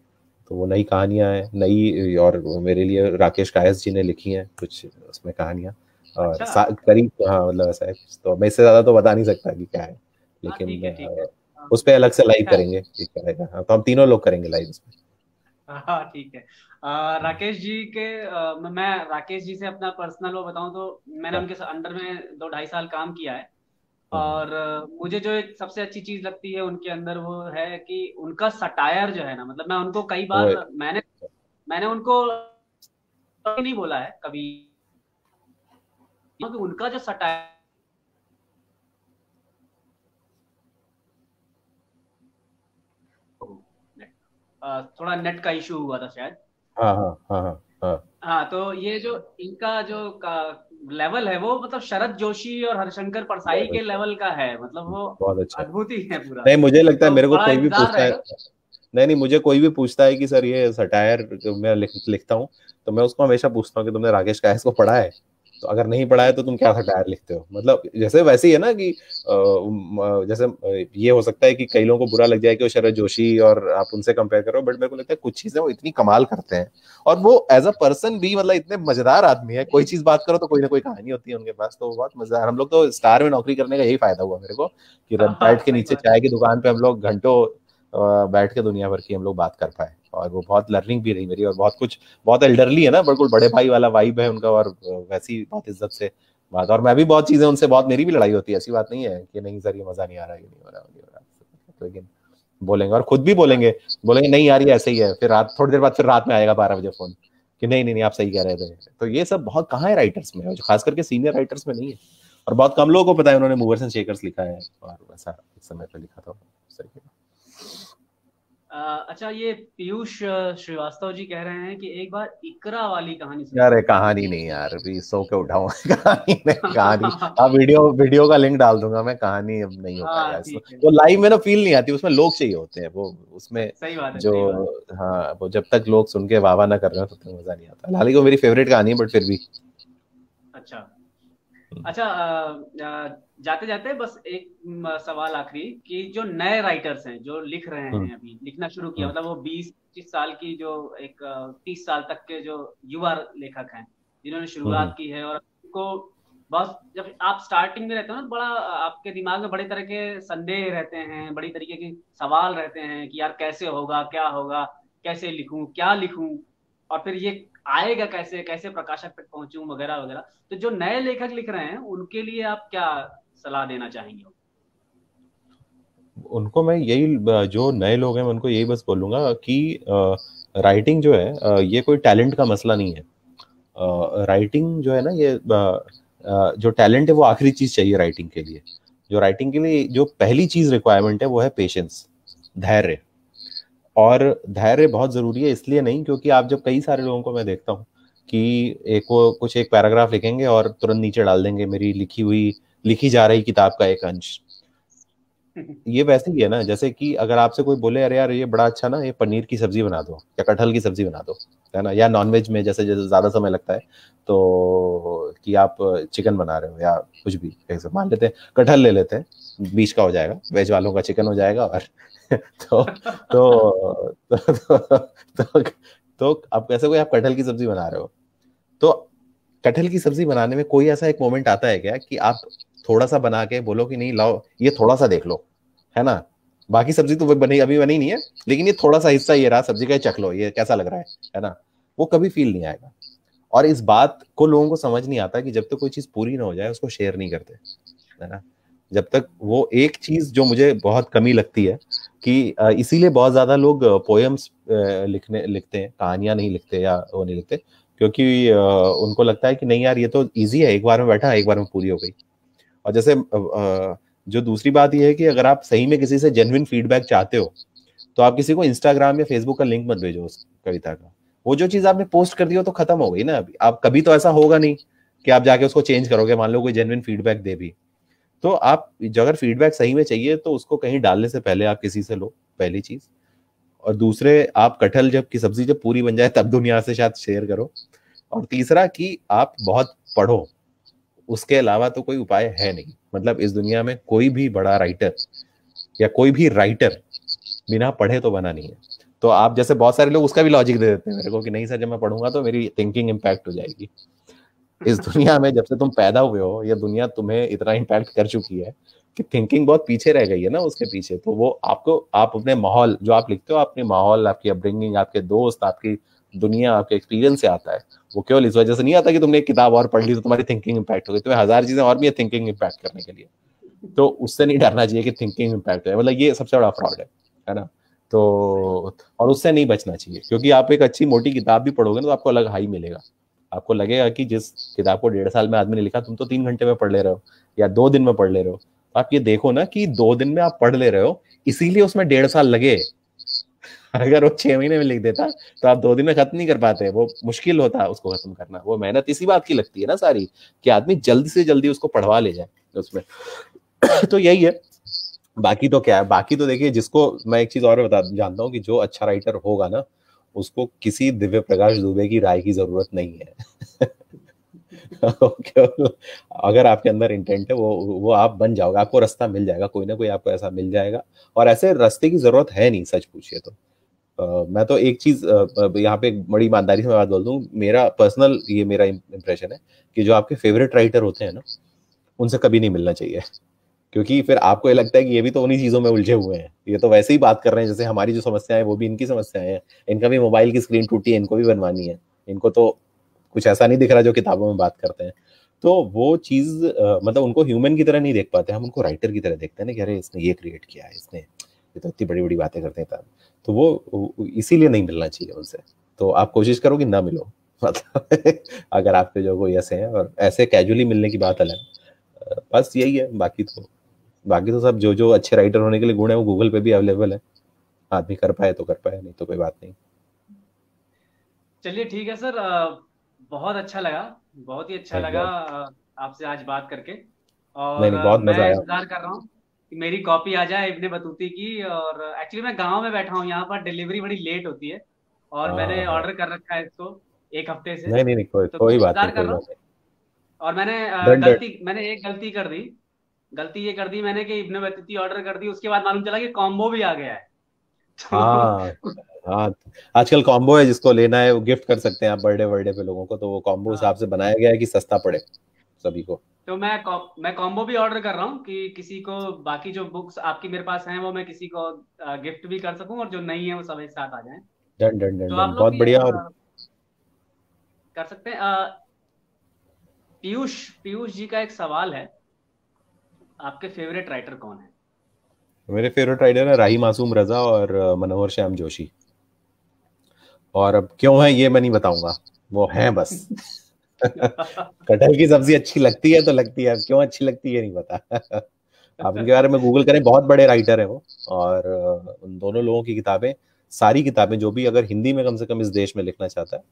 तो वो नई कहानियाँ हैं नई और मेरे लिए राकेश कायस जी ने लिखी हैं कुछ उसमें कहानियाँ और अच्छा। करीब हाँ मतलब ऐसा है तो मैं इससे ज़्यादा तो बता नहीं सकता कि क्या है लेकिन हाँ, हाँ। उस पर अलग से लाइव करेंगे ठीक रहेगा हाँ तो हम तीनों लोग करेंगे लाइव इसमें हाँ ठीक है राकेश जी के आ, मैं राकेश जी से अपना पर्सनल वो बताऊं तो मैंने हाँ। उनके अंडर में दो ढाई साल काम किया है हाँ। और मुझे जो एक सबसे अच्छी चीज लगती है उनके अंदर वो है कि उनका सटायर जो है ना मतलब मैं उनको कई बार मैंने मैंने उनको नहीं बोला है कभी उनका जो सटायर थोड़ा नेट का इशू हुआ था शायद हाँ हाँ हाँ हाँ, हाँ।, हाँ तो ये जो इनका जो का लेवल है वो मतलब शरद जोशी और हरशंकर परसाई के लेवल अच्छा। का है मतलब वो बहुत अच्छा अद्भुत ही है पूरा नहीं मुझे लगता है तो मेरे को कोई भी पूछता है नहीं नहीं मुझे कोई भी पूछता है कि सर ये सटायर मैं लिख, लिखता हूँ तो मैं उसको हमेशा पूछता हूँ कि तुमने राकेश कायस को पढ़ा है तो अगर नहीं पढ़ा है तो तुम क्या था डायर लिखते हो मतलब जैसे वैसे ही है ना कि जैसे ये हो सकता है कि कई लोगों को बुरा लग जाए कि वो शरद जोशी और आप उनसे कंपेयर करो बट मेरे को लगता है कुछ चीजें वो इतनी कमाल करते हैं और वो एज अ पर्सन भी मतलब इतने मजेदार आदमी है कोई चीज बात करो तो कोई ना कोई कहानी होती है उनके पास तो बहुत मजेदार हम लोग तो स्टार में नौकरी करने का यही फायदा हुआ मेरे को कि हाँ, बैठ के नीचे चाय की दुकान पे हम लोग घंटों बैठ के दुनिया भर की हम लोग बात कर पाए और वो बहुत लर्निंग भी रही मेरी और बहुत कुछ बहुत एल्डरली है ना बिल्कुल बड़े भाई वाला वाइब है उनका और वैसी बहुत इज्जत से बात और मैं भी बहुत चीज़ें उनसे बहुत मेरी भी लड़ाई होती है ऐसी बात नहीं है कि नहीं सर ये मज़ा नहीं आ रहा ये नहीं हो रहा तो लेकिन बोलेंगे और खुद भी बोलेंगे बोलेंगे नहीं यार ये ऐसे ही है फिर रात थोड़ी देर बाद फिर रात में आएगा बारह बजे फ़ोन कि नहीं नहीं आप सही कह रहे थे तो ये सब बहुत कहाँ है राइटर्स में जो खास करके सीनियर राइटर्स में नहीं है और बहुत कम लोगों को पता है उन्होंने मूवर्स एंड शेकर्स लिखा है और वैसा एक समय पर लिखा था सही अच्छा ये पीयूष श्रीवास्तव जी कह रहे हैं कि एक बार इकरा वाली कहानी यार कहानी नहीं यार अभी सो के उठाओ [LAUGHS] कहानी नहीं कहानी [LAUGHS] हाँ वीडियो वीडियो का लिंक डाल दूंगा मैं कहानी अब नहीं हो हाँ, पाएगा वो लाइव में ना फील नहीं आती उसमें लोग चाहिए होते हैं वो उसमें सही बात है, जो हाँ वो जब तक लोग सुन के वाह ना कर रहे हो तब तक मजा नहीं आता हालांकि वो मेरी फेवरेट कहानी है बट फिर भी अच्छा हम्म। अच्छा जाते जाते बस एक सवाल आखिरी कि जो नए राइटर्स हैं जो लिख रहे हैं हम्म। अभी लिखना शुरू किया हम्म। मतलब वो बीस पच्चीस साल की जो एक तीस साल तक के जो युवा लेखक हैं जिन्होंने शुरुआत की है और उनको बहुत जब आप स्टार्टिंग में रहते हो ना बड़ा आपके दिमाग में बड़े तरह के संदेह रहते हैं बड़ी तरीके के सवाल रहते हैं कि यार कैसे होगा क्या होगा कैसे लिखूं क्या लिखूं और फिर ये आएगा कैसे कैसे प्रकाशक तक पहुंचू वगैरह वगैरह तो जो नए लेखक लिख रहे हैं उनके लिए आप क्या सलाह देना चाहेंगे उनको मैं यही जो नए लोग हैं उनको यही बस बोलूंगा कि राइटिंग जो है ये कोई टैलेंट का मसला नहीं है राइटिंग जो है ना ये जो टैलेंट है वो आखिरी चीज चाहिए राइटिंग के लिए जो राइटिंग के लिए जो पहली चीज रिक्वायरमेंट है वो है पेशेंस धैर्य और धैर्य बहुत ज़रूरी है इसलिए नहीं क्योंकि आप जब कई सारे लोगों को मैं देखता हूँ कि एक वो कुछ एक पैराग्राफ लिखेंगे और तुरंत नीचे डाल देंगे मेरी लिखी हुई लिखी जा रही किताब का एक अंश [LAUGHS] ये वैसे ही है ना जैसे कि अगर आपसे कोई बोले अरे यार ये बड़ा अच्छा ना ये पनीर की सब्जी बना दो या कटहल की सब्जी बना दो है ना या नॉनवेज में जैसे जैसे ज़्यादा समय लगता है तो कि आप चिकन बना रहे हो या कुछ भी जैसे मान लेते हैं कटहल ले लेते हैं बीच का हो जाएगा वेज वालों का चिकन हो जाएगा और [LAUGHS] तो, तो, तो तो तो तो आप कैसे कोई आप कटहल की सब्जी बना रहे हो तो कटहल की सब्जी बनाने में कोई ऐसा एक मोमेंट आता है क्या कि आप थोड़ा सा बना के बोलो कि नहीं लाओ ये थोड़ा सा देख लो है ना बाकी सब्जी तो बनी अभी बनी नहीं है लेकिन ये थोड़ा सा हिस्सा ये रहा सब्जी का चख लो ये कैसा लग रहा है है ना वो कभी फील नहीं आएगा और इस बात को लोगों को समझ नहीं आता कि जब तक तो कोई चीज़ पूरी ना हो जाए उसको शेयर नहीं करते है ना जब तक वो एक चीज़ जो मुझे बहुत कमी लगती है कि इसीलिए बहुत ज़्यादा लोग पोएम्स लिखने लिखते हैं कहानियां नहीं लिखते या वो नहीं लिखते क्योंकि उनको लगता है कि नहीं यार ये तो ईजी है एक बार में बैठा एक बार में पूरी हो गई और जैसे जो दूसरी बात यह है कि अगर आप सही में किसी से जेनविन फीडबैक चाहते हो तो आप किसी को इंस्टाग्राम या फेसबुक का लिंक मत भेजो उस कविता का वो जो चीज आपने पोस्ट कर दी हो तो खत्म हो गई ना अभी आप कभी तो ऐसा होगा नहीं कि आप जाके उसको चेंज करोगे मान लो कोई जेनविन फीडबैक दे भी तो आप जो अगर फीडबैक सही में चाहिए तो उसको कहीं डालने से पहले आप किसी से लो पहली चीज और दूसरे आप कटहल जब की सब्जी जब पूरी बन जाए तब दुनिया से शायद शेयर करो और तीसरा कि आप बहुत पढ़ो उसके अलावा तो कोई उपाय है नहीं मतलब इस दुनिया में कोई भी बड़ा राइटर या कोई भी राइटर बिना पढ़े तो बना नहीं है तो आप जैसे बहुत सारे लोग उसका भी लॉजिक दे देते हैं मेरे को कि नहीं सर जब मैं पढ़ूंगा तो मेरी थिंकिंग इम्पैक्ट हो जाएगी इस दुनिया में जब से तुम पैदा हुए हो या दुनिया तुम्हें इतना इम्पैक्ट कर चुकी है कि थिंकिंग बहुत पीछे रह गई है ना उसके पीछे तो वो आपको आप अपने माहौल जो आप लिखते हो अपने माहौल आपकी अपब्रिंगिंग आपके दोस्त आपकी दुनिया आपके एक्सपीरियंस से आता है वो केवल इस वजह से नहीं आता कि तुमने एक किताब और पढ़ ली तो तुम्हारी थिंकिंग इम्पैक्ट हो गई तुम्हें हजार चीजें और भी है थिंकिंग इम्पैक्ट करने के लिए तो उससे नहीं डरना चाहिए कि थिंकिंग इम्पैक्ट है मतलब ये सबसे बड़ा फ्रॉड है है ना तो और उससे नहीं बचना चाहिए क्योंकि आप एक अच्छी मोटी किताब भी पढ़ोगे ना तो आपको अलग हाई मिलेगा आपको लगेगा कि जिस किताब को डेढ़ साल में आदमी ने लिखा तुम तो तीन घंटे में पढ़ ले रहे हो या दो दिन में पढ़ ले रहे हो आप ये देखो ना कि दो दिन में आप पढ़ ले रहे हो इसीलिए उसमें डेढ़ साल लगे [LAUGHS] अगर वो छह महीने में लिख देता तो आप दो दिन में खत्म नहीं कर पाते वो मुश्किल होता उसको खत्म करना वो मेहनत इसी बात की लगती है ना सारी कि आदमी जल्दी से जल्दी उसको पढ़वा ले जाए उसमें [COUGHS] तो यही है बाकी तो क्या है बाकी तो देखिए जिसको मैं एक चीज और बता जानता हूँ कि जो अच्छा राइटर होगा ना उसको किसी दिव्य प्रकाश दुबे की राय की जरूरत नहीं है [LAUGHS] अगर आपके अंदर इंटेंट है वो वो आप बन जाओगे आपको रास्ता मिल जाएगा कोई ना कोई आपको ऐसा मिल जाएगा और ऐसे रास्ते की जरूरत है नहीं सच पूछिए तो मैं तो एक चीज यहाँ पे बड़ी ईमानदारी से मैं बात बोल दूँ मेरा पर्सनल ये मेरा इम्प्रेशन है कि जो आपके फेवरेट राइटर होते हैं ना उनसे कभी नहीं मिलना चाहिए क्योंकि फिर आपको ये लगता है कि ये भी तो उन्हीं चीज़ों में उलझे हुए हैं ये तो वैसे ही बात कर रहे हैं जैसे हमारी जो समस्याएं वो भी इनकी समस्याएं हैं इनका भी मोबाइल की स्क्रीन टूटी है इनको भी बनवानी है इनको तो कुछ ऐसा नहीं दिख रहा जो किताबों में बात करते हैं तो वो चीज़ मतलब उनको ह्यूमन की तरह नहीं देख पाते हम उनको राइटर की तरह देखते हैं ना कि अरे इसने ये क्रिएट किया है इसने ये तो इतनी बड़ी बड़ी बातें करते हैं तब तो वो इसीलिए नहीं मिलना चाहिए उनसे तो आप कोशिश करो कि ना मिलो [LAUGHS] मतलब अगर आपके जो कोई ऐसे हैं और ऐसे कैजुअली मिलने की बात अलग बस यही है बाकी तो बाकी तो सब जो जो अच्छे राइटर होने के लिए गुण है वो गूगल पे भी अवेलेबल है आदमी कर पाए तो कर पाए नहीं तो कोई बात नहीं चलिए ठीक है सर बहुत अच्छा लगा बहुत ही अच्छा लगा आपसे आज बात करके और नहीं, नहीं, बहुत मैं इंतजार कर रहा हूँ मेरी कॉपी आ जाए इब्ने बतूती की और एक्चुअली मैं गांव में बैठा हूँ यहाँ पर डिलीवरी बड़ी लेट होती है और हाँ, मैंने ऑर्डर हाँ। कर रखा है इसको एक हफ्ते से नहीं नहीं, कोई तो कोई बात नहीं, कर और मैंने गलती मैंने एक गलती कर दी गलती ये कर दी मैंने कि इब्ने बतूती ऑर्डर कर दी उसके बाद मालूम चला कि कॉम्बो भी आ गया है [LAUGHS] तो हाँ, हाँ आजकल कॉम्बो है जिसको लेना है वो गिफ्ट कर सकते हैं आप बर्थडे वर्डे पे लोगों को तो वो कॉम्बो हिसाब से बनाया गया है कि सस्ता पड़े सभी को तो मैं कौ, मैं कॉम्बो भी ऑर्डर कर रहा हूँ कि किसी को बाकी जो बुक्स आपकी मेरे पास हैं वो मैं किसी को गिफ्ट भी कर सकूं और जो नहीं है वो सब एक साथ आ जाए डन डन डन तो बहुत बढ़िया और कर सकते हैं पीयूष पीयूष जी का एक सवाल है आपके फेवरेट राइटर कौन है मेरे फेवरेट राइटर है राही मासूम रजा और मनोहर श्याम जोशी और अब क्यों है ये मैं नहीं बताऊंगा वो हैं बस [LAUGHS] कटहल की सब्जी अच्छी लगती है तो लगती है क्यों अच्छी लगती है नहीं पता आप उनके बारे में गूगल करें बहुत बड़े राइटर हैं वो और उन दोनों लोगों की किताबें सारी किताबें जो भी अगर हिंदी में कम से कम इस देश में लिखना चाहता है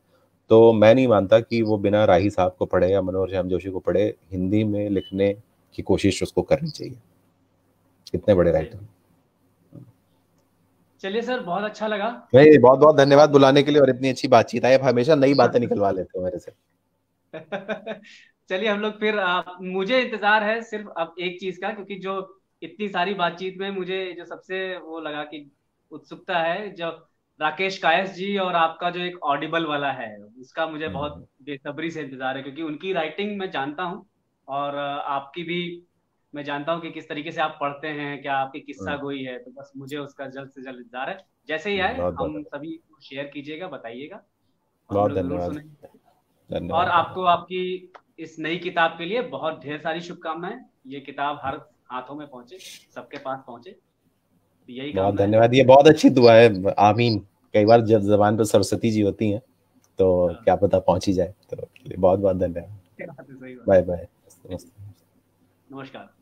तो मैं नहीं मानता कि वो बिना राही साहब को पढ़े या मनोहर श्याम जोशी को पढ़े हिंदी में लिखने की कोशिश उसको करनी चाहिए इतने बड़े राइटर चलिए सर बहुत अच्छा लगा नहीं बहुत बहुत धन्यवाद बुलाने के लिए और इतनी अच्छी बातचीत आई आप हमेशा नई अच्छा। बातें निकलवा लेते हो मेरे से [LAUGHS] चलिए हम लोग फिर आ, मुझे इंतजार है सिर्फ अब एक चीज का क्योंकि जो इतनी सारी बातचीत में मुझे जो सबसे वो लगा कि उत्सुकता है जो राकेश कायस जी और आपका जो एक ऑडिबल वाला है उसका मुझे हम्म। बहुत बेसब्री से इंतजार है क्योंकि उनकी राइटिंग मैं जानता हूँ और आपकी भी मैं जानता हूँ कि किस तरीके से आप पढ़ते हैं क्या आपकी किस्सा हम्म। गोई है तो बस मुझे उसका जल्द से जल्द इंतजार है जैसे ही हम्म, आए हम सभी शेयर कीजिएगा बताइएगा बहुत धन्यवाद और आपको आपकी इस नई किताब के लिए बहुत ढेर सारी शुभकामनाएं ये किताब हर हाथों में पहुंचे सबके पास पहुंचे यही बहुत धन्यवाद ये बहुत अच्छी दुआ है आमीन कई बार जब जबान पर सरस्वती जी होती हैं तो हाँ। क्या पता पहुंची जाए तो बहुत बहुत धन्यवाद बाय बाय नमस्कार